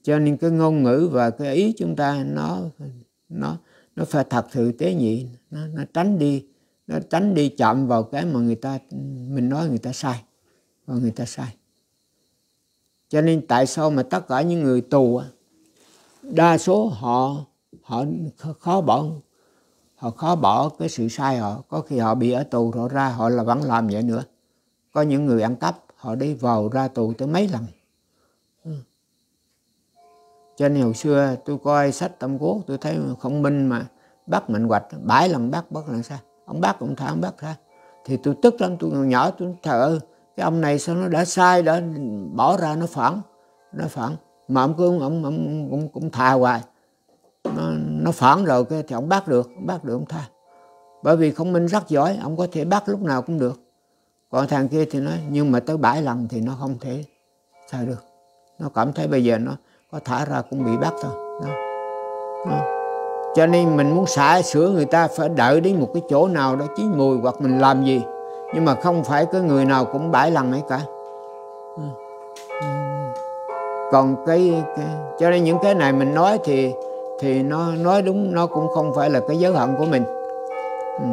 cho nên cái ngôn ngữ và cái ý chúng ta nó nó nó phải thật sự tế nhị nó, nó tránh đi nó tránh đi chậm vào cái mà người ta mình nói người ta sai và người ta sai cho nên tại sao mà tất cả những người tù đa số họ họ khó bỏ họ khó bỏ cái sự sai họ có khi họ bị ở tù rồi ra họ là vẫn làm vậy nữa có những người ăn cắp họ đi vào ra tù tới mấy lần cho nên hồi xưa tôi coi sách tâm cố tôi thấy không minh mà bắt mệnh hoạch bãi lần bắt bắt lần sao ông bác cũng thả ông bác ra thì tôi tức lắm tôi nhỏ tôi thở cái ông này sao nó đã sai đã bỏ ra nó phản nó phản mà ông cứ ông ông, ông, ông cũng tha hoài nó, nó phản rồi cái thì ông bắt được ông bắt được ông tha bởi vì không minh rất giỏi ông có thể bắt lúc nào cũng được còn thằng kia thì nói nhưng mà tới bảy lần thì nó không thể tha được nó cảm thấy bây giờ nó có thả ra cũng bị bắt thôi đó. Đó. cho nên mình muốn xả sửa người ta phải đợi đến một cái chỗ nào đó chín mùi hoặc mình làm gì nhưng mà không phải cái người nào cũng bãi lần ấy cả còn cái, cái cho nên những cái này mình nói thì thì nó nói đúng nó cũng không phải là cái giới hạn của mình ừ.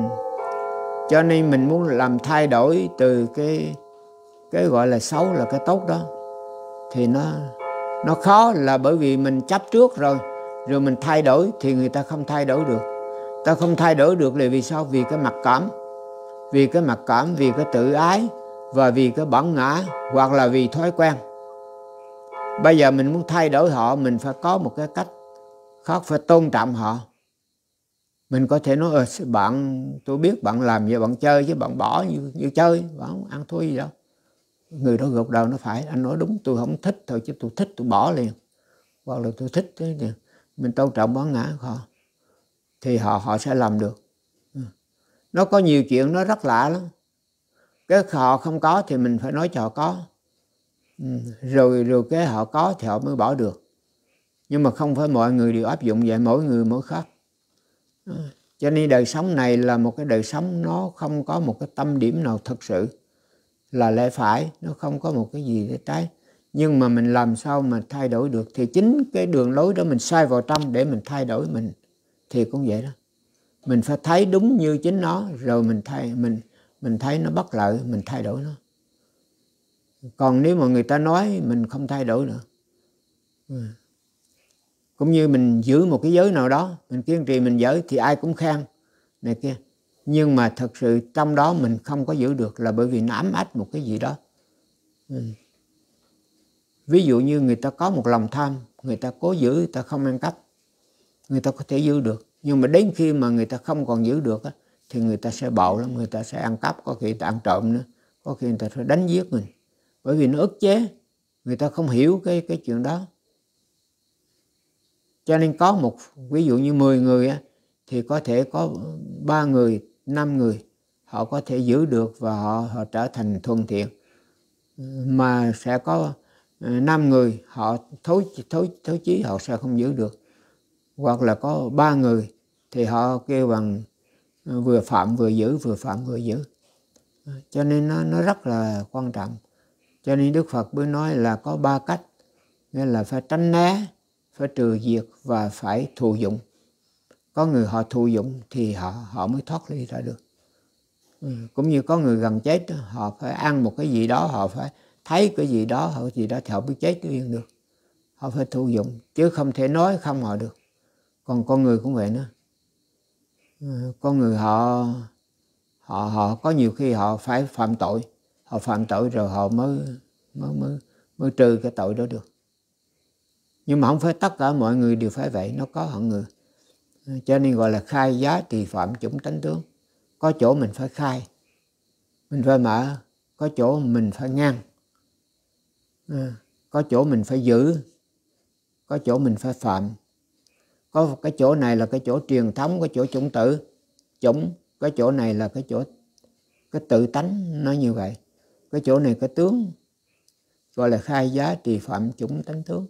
cho nên mình muốn làm thay đổi từ cái cái gọi là xấu là cái tốt đó thì nó nó khó là bởi vì mình chấp trước rồi rồi mình thay đổi thì người ta không thay đổi được ta không thay đổi được là vì sao vì cái mặc cảm vì cái mặc cảm vì cái tự ái và vì cái bản ngã hoặc là vì thói quen bây giờ mình muốn thay đổi họ mình phải có một cái cách khác phải tôn trọng họ mình có thể nói ờ bạn tôi biết bạn làm gì bạn chơi chứ bạn bỏ như, như chơi bạn ăn thua gì đâu người đó gục đầu nó phải anh nói đúng tôi không thích thôi chứ tôi thích tôi bỏ liền hoặc là tôi thích thế liền mình tôn trọng bản ngã họ thì họ họ sẽ làm được ừ. nó có nhiều chuyện nó rất lạ lắm cái họ không có thì mình phải nói cho họ có Ừ, rồi rồi cái họ có thì họ mới bỏ được nhưng mà không phải mọi người đều áp dụng vậy mỗi người mỗi khác ừ, cho nên đời sống này là một cái đời sống nó không có một cái tâm điểm nào thật sự là lẽ phải nó không có một cái gì để trái nhưng mà mình làm sao mà thay đổi được thì chính cái đường lối đó mình sai vào trong để mình thay đổi mình thì cũng vậy đó mình phải thấy đúng như chính nó rồi mình thay mình mình thấy nó bất lợi mình thay đổi nó còn nếu mà người ta nói mình không thay đổi nữa cũng như mình giữ một cái giới nào đó mình kiên trì mình giữ thì ai cũng khen này kia nhưng mà thật sự trong đó mình không có giữ được là bởi vì nó ám ách một cái gì đó ví dụ như người ta có một lòng tham người ta cố giữ người ta không ăn cắp người ta có thể giữ được nhưng mà đến khi mà người ta không còn giữ được thì người ta sẽ bạo lắm người ta sẽ ăn cắp có khi ta ăn trộm nữa có khi người ta sẽ đánh giết mình bởi vì nó ức chế người ta không hiểu cái cái chuyện đó cho nên có một ví dụ như 10 người thì có thể có ba người năm người họ có thể giữ được và họ họ trở thành thuận thiện mà sẽ có ờ, năm người họ thối thối thối chí họ sẽ không giữ được hoặc là có ba người thì họ kêu bằng ờ, vừa phạm vừa giữ vừa phạm vừa giữ cho nên nó nó rất là quan trọng cho nên đức phật mới nói là có ba cách nghĩa là phải tránh né phải trừ diệt và phải thù dụng có người họ thù dụng thì họ họ mới thoát ly ra được ừ. cũng như có người gần chết họ phải ăn một cái gì đó họ phải thấy cái gì đó hoặc gì đó thì họ mới chết yên được họ phải thụ dụng chứ không thể nói không họ được còn con người cũng vậy nữa ừ, con người họ họ họ có nhiều khi họ phải phạm tội họ phạm tội rồi họ mới mới mới mới trừ cái tội đó được nhưng mà không phải tất cả mọi người đều phải vậy nó có hạng người cho nên gọi là khai giá trì phạm chủng tánh tướng có chỗ mình phải khai mình phải mở có chỗ mình phải ngăn à, có chỗ mình phải giữ có chỗ mình phải phạm có cái chỗ này là cái chỗ truyền thống cái chỗ chủng tử chủng cái chỗ này là cái chỗ cái tự tánh nó như vậy cái chỗ này có tướng gọi là khai giá trì phạm chủng tánh tướng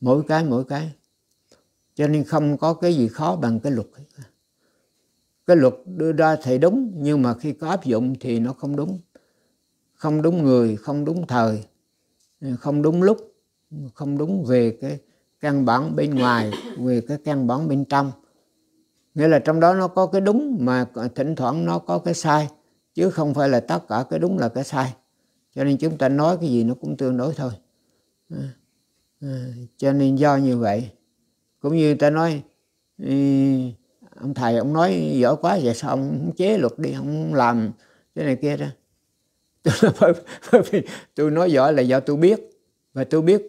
mỗi cái mỗi cái cho nên không có cái gì khó bằng cái luật cái luật đưa ra thì đúng nhưng mà khi có áp dụng thì nó không đúng không đúng người không đúng thời không đúng lúc không đúng về cái căn bản bên ngoài về cái căn bản bên trong nghĩa là trong đó nó có cái đúng mà thỉnh thoảng nó có cái sai chứ không phải là tất cả cái đúng là cái sai cho nên chúng ta nói cái gì nó cũng tương đối thôi à, à, cho nên do như vậy cũng như ta nói ông thầy ông nói giỏi quá vậy sao ông chế luật đi ông làm cái này kia đó tôi, tôi nói giỏi là do tôi biết và tôi biết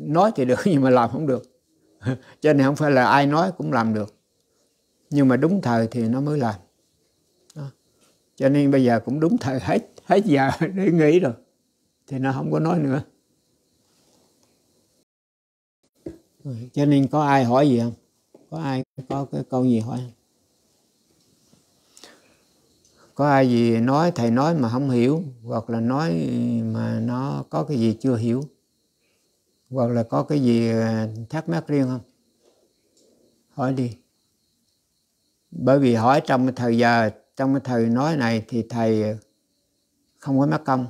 nói thì được nhưng mà làm không được cho nên không phải là ai nói cũng làm được nhưng mà đúng thời thì nó mới làm cho nên bây giờ cũng đúng thời hết hết giờ để nghĩ rồi thì nó không có nói nữa cho nên có ai hỏi gì không có ai có cái câu gì hỏi không có ai gì nói thầy nói mà không hiểu hoặc là nói mà nó có cái gì chưa hiểu hoặc là có cái gì à, thắc mắc riêng không hỏi đi bởi vì hỏi trong thời giờ trong cái thời nói này thì thầy không có mắc công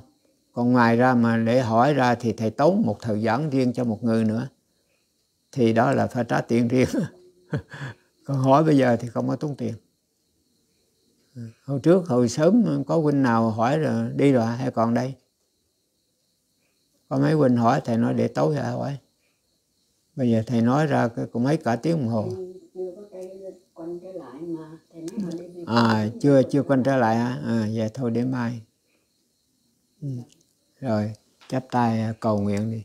còn ngoài ra mà để hỏi ra thì thầy tốn một thời gian riêng cho một người nữa thì đó là phải trả tiền riêng còn hỏi bây giờ thì không có tốn tiền hồi trước hồi sớm có huynh nào hỏi là đi rồi hay còn đây có mấy huynh hỏi thầy nói để tối hả hỏi bây giờ thầy nói ra cũng mấy cả tiếng đồng hồ ừ, à chưa chưa quanh trở lại hả à vậy thôi để mai ừ rồi chắp tay cầu nguyện đi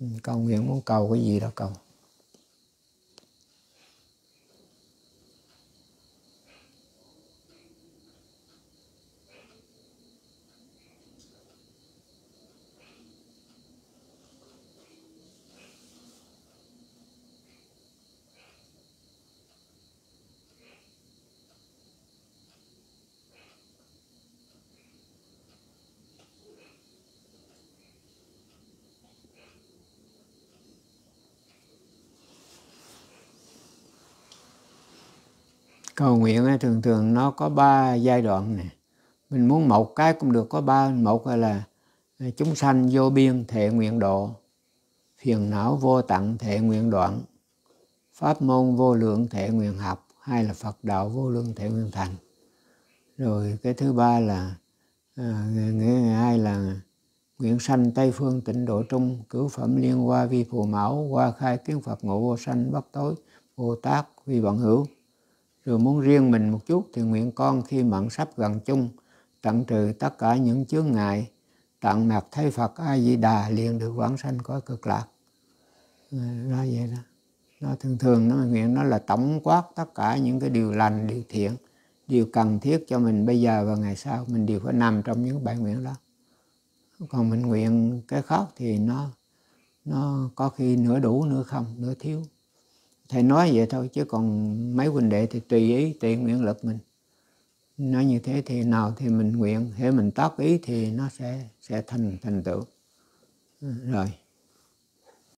ừ, cầu nguyện muốn cầu cái gì đó cầu cầu nguyện thường thường nó có ba giai đoạn này mình muốn một cái cũng được có ba một là à, chúng sanh vô biên thệ nguyện độ phiền não vô tận thệ nguyện đoạn pháp môn vô lượng thệ nguyện học hay là phật đạo vô lượng thệ nguyện thành rồi cái thứ ba là à, ngày hai là nguyện sanh tây phương tịnh độ trung cứu phẩm liên hoa vi phù mẫu hoa khai kiến phật ngộ vô sanh bất tối vô tác vi vận hữu rồi muốn riêng mình một chút thì nguyện con khi mận sắp gần chung tận trừ tất cả những chướng ngại tận nặc thấy phật a di đà liền được vãng sanh có cực lạc ra vậy đó nó thường thường nó nguyện nó là tổng quát tất cả những cái điều lành điều thiện điều cần thiết cho mình bây giờ và ngày sau mình đều phải nằm trong những bài nguyện đó còn mình nguyện cái khác thì nó nó có khi nửa đủ nửa không nửa thiếu thầy nói vậy thôi chứ còn mấy huynh đệ thì tùy ý tùy nguyện lực mình nói như thế thì nào thì mình nguyện thế mình tác ý thì nó sẽ sẽ thành thành tựu rồi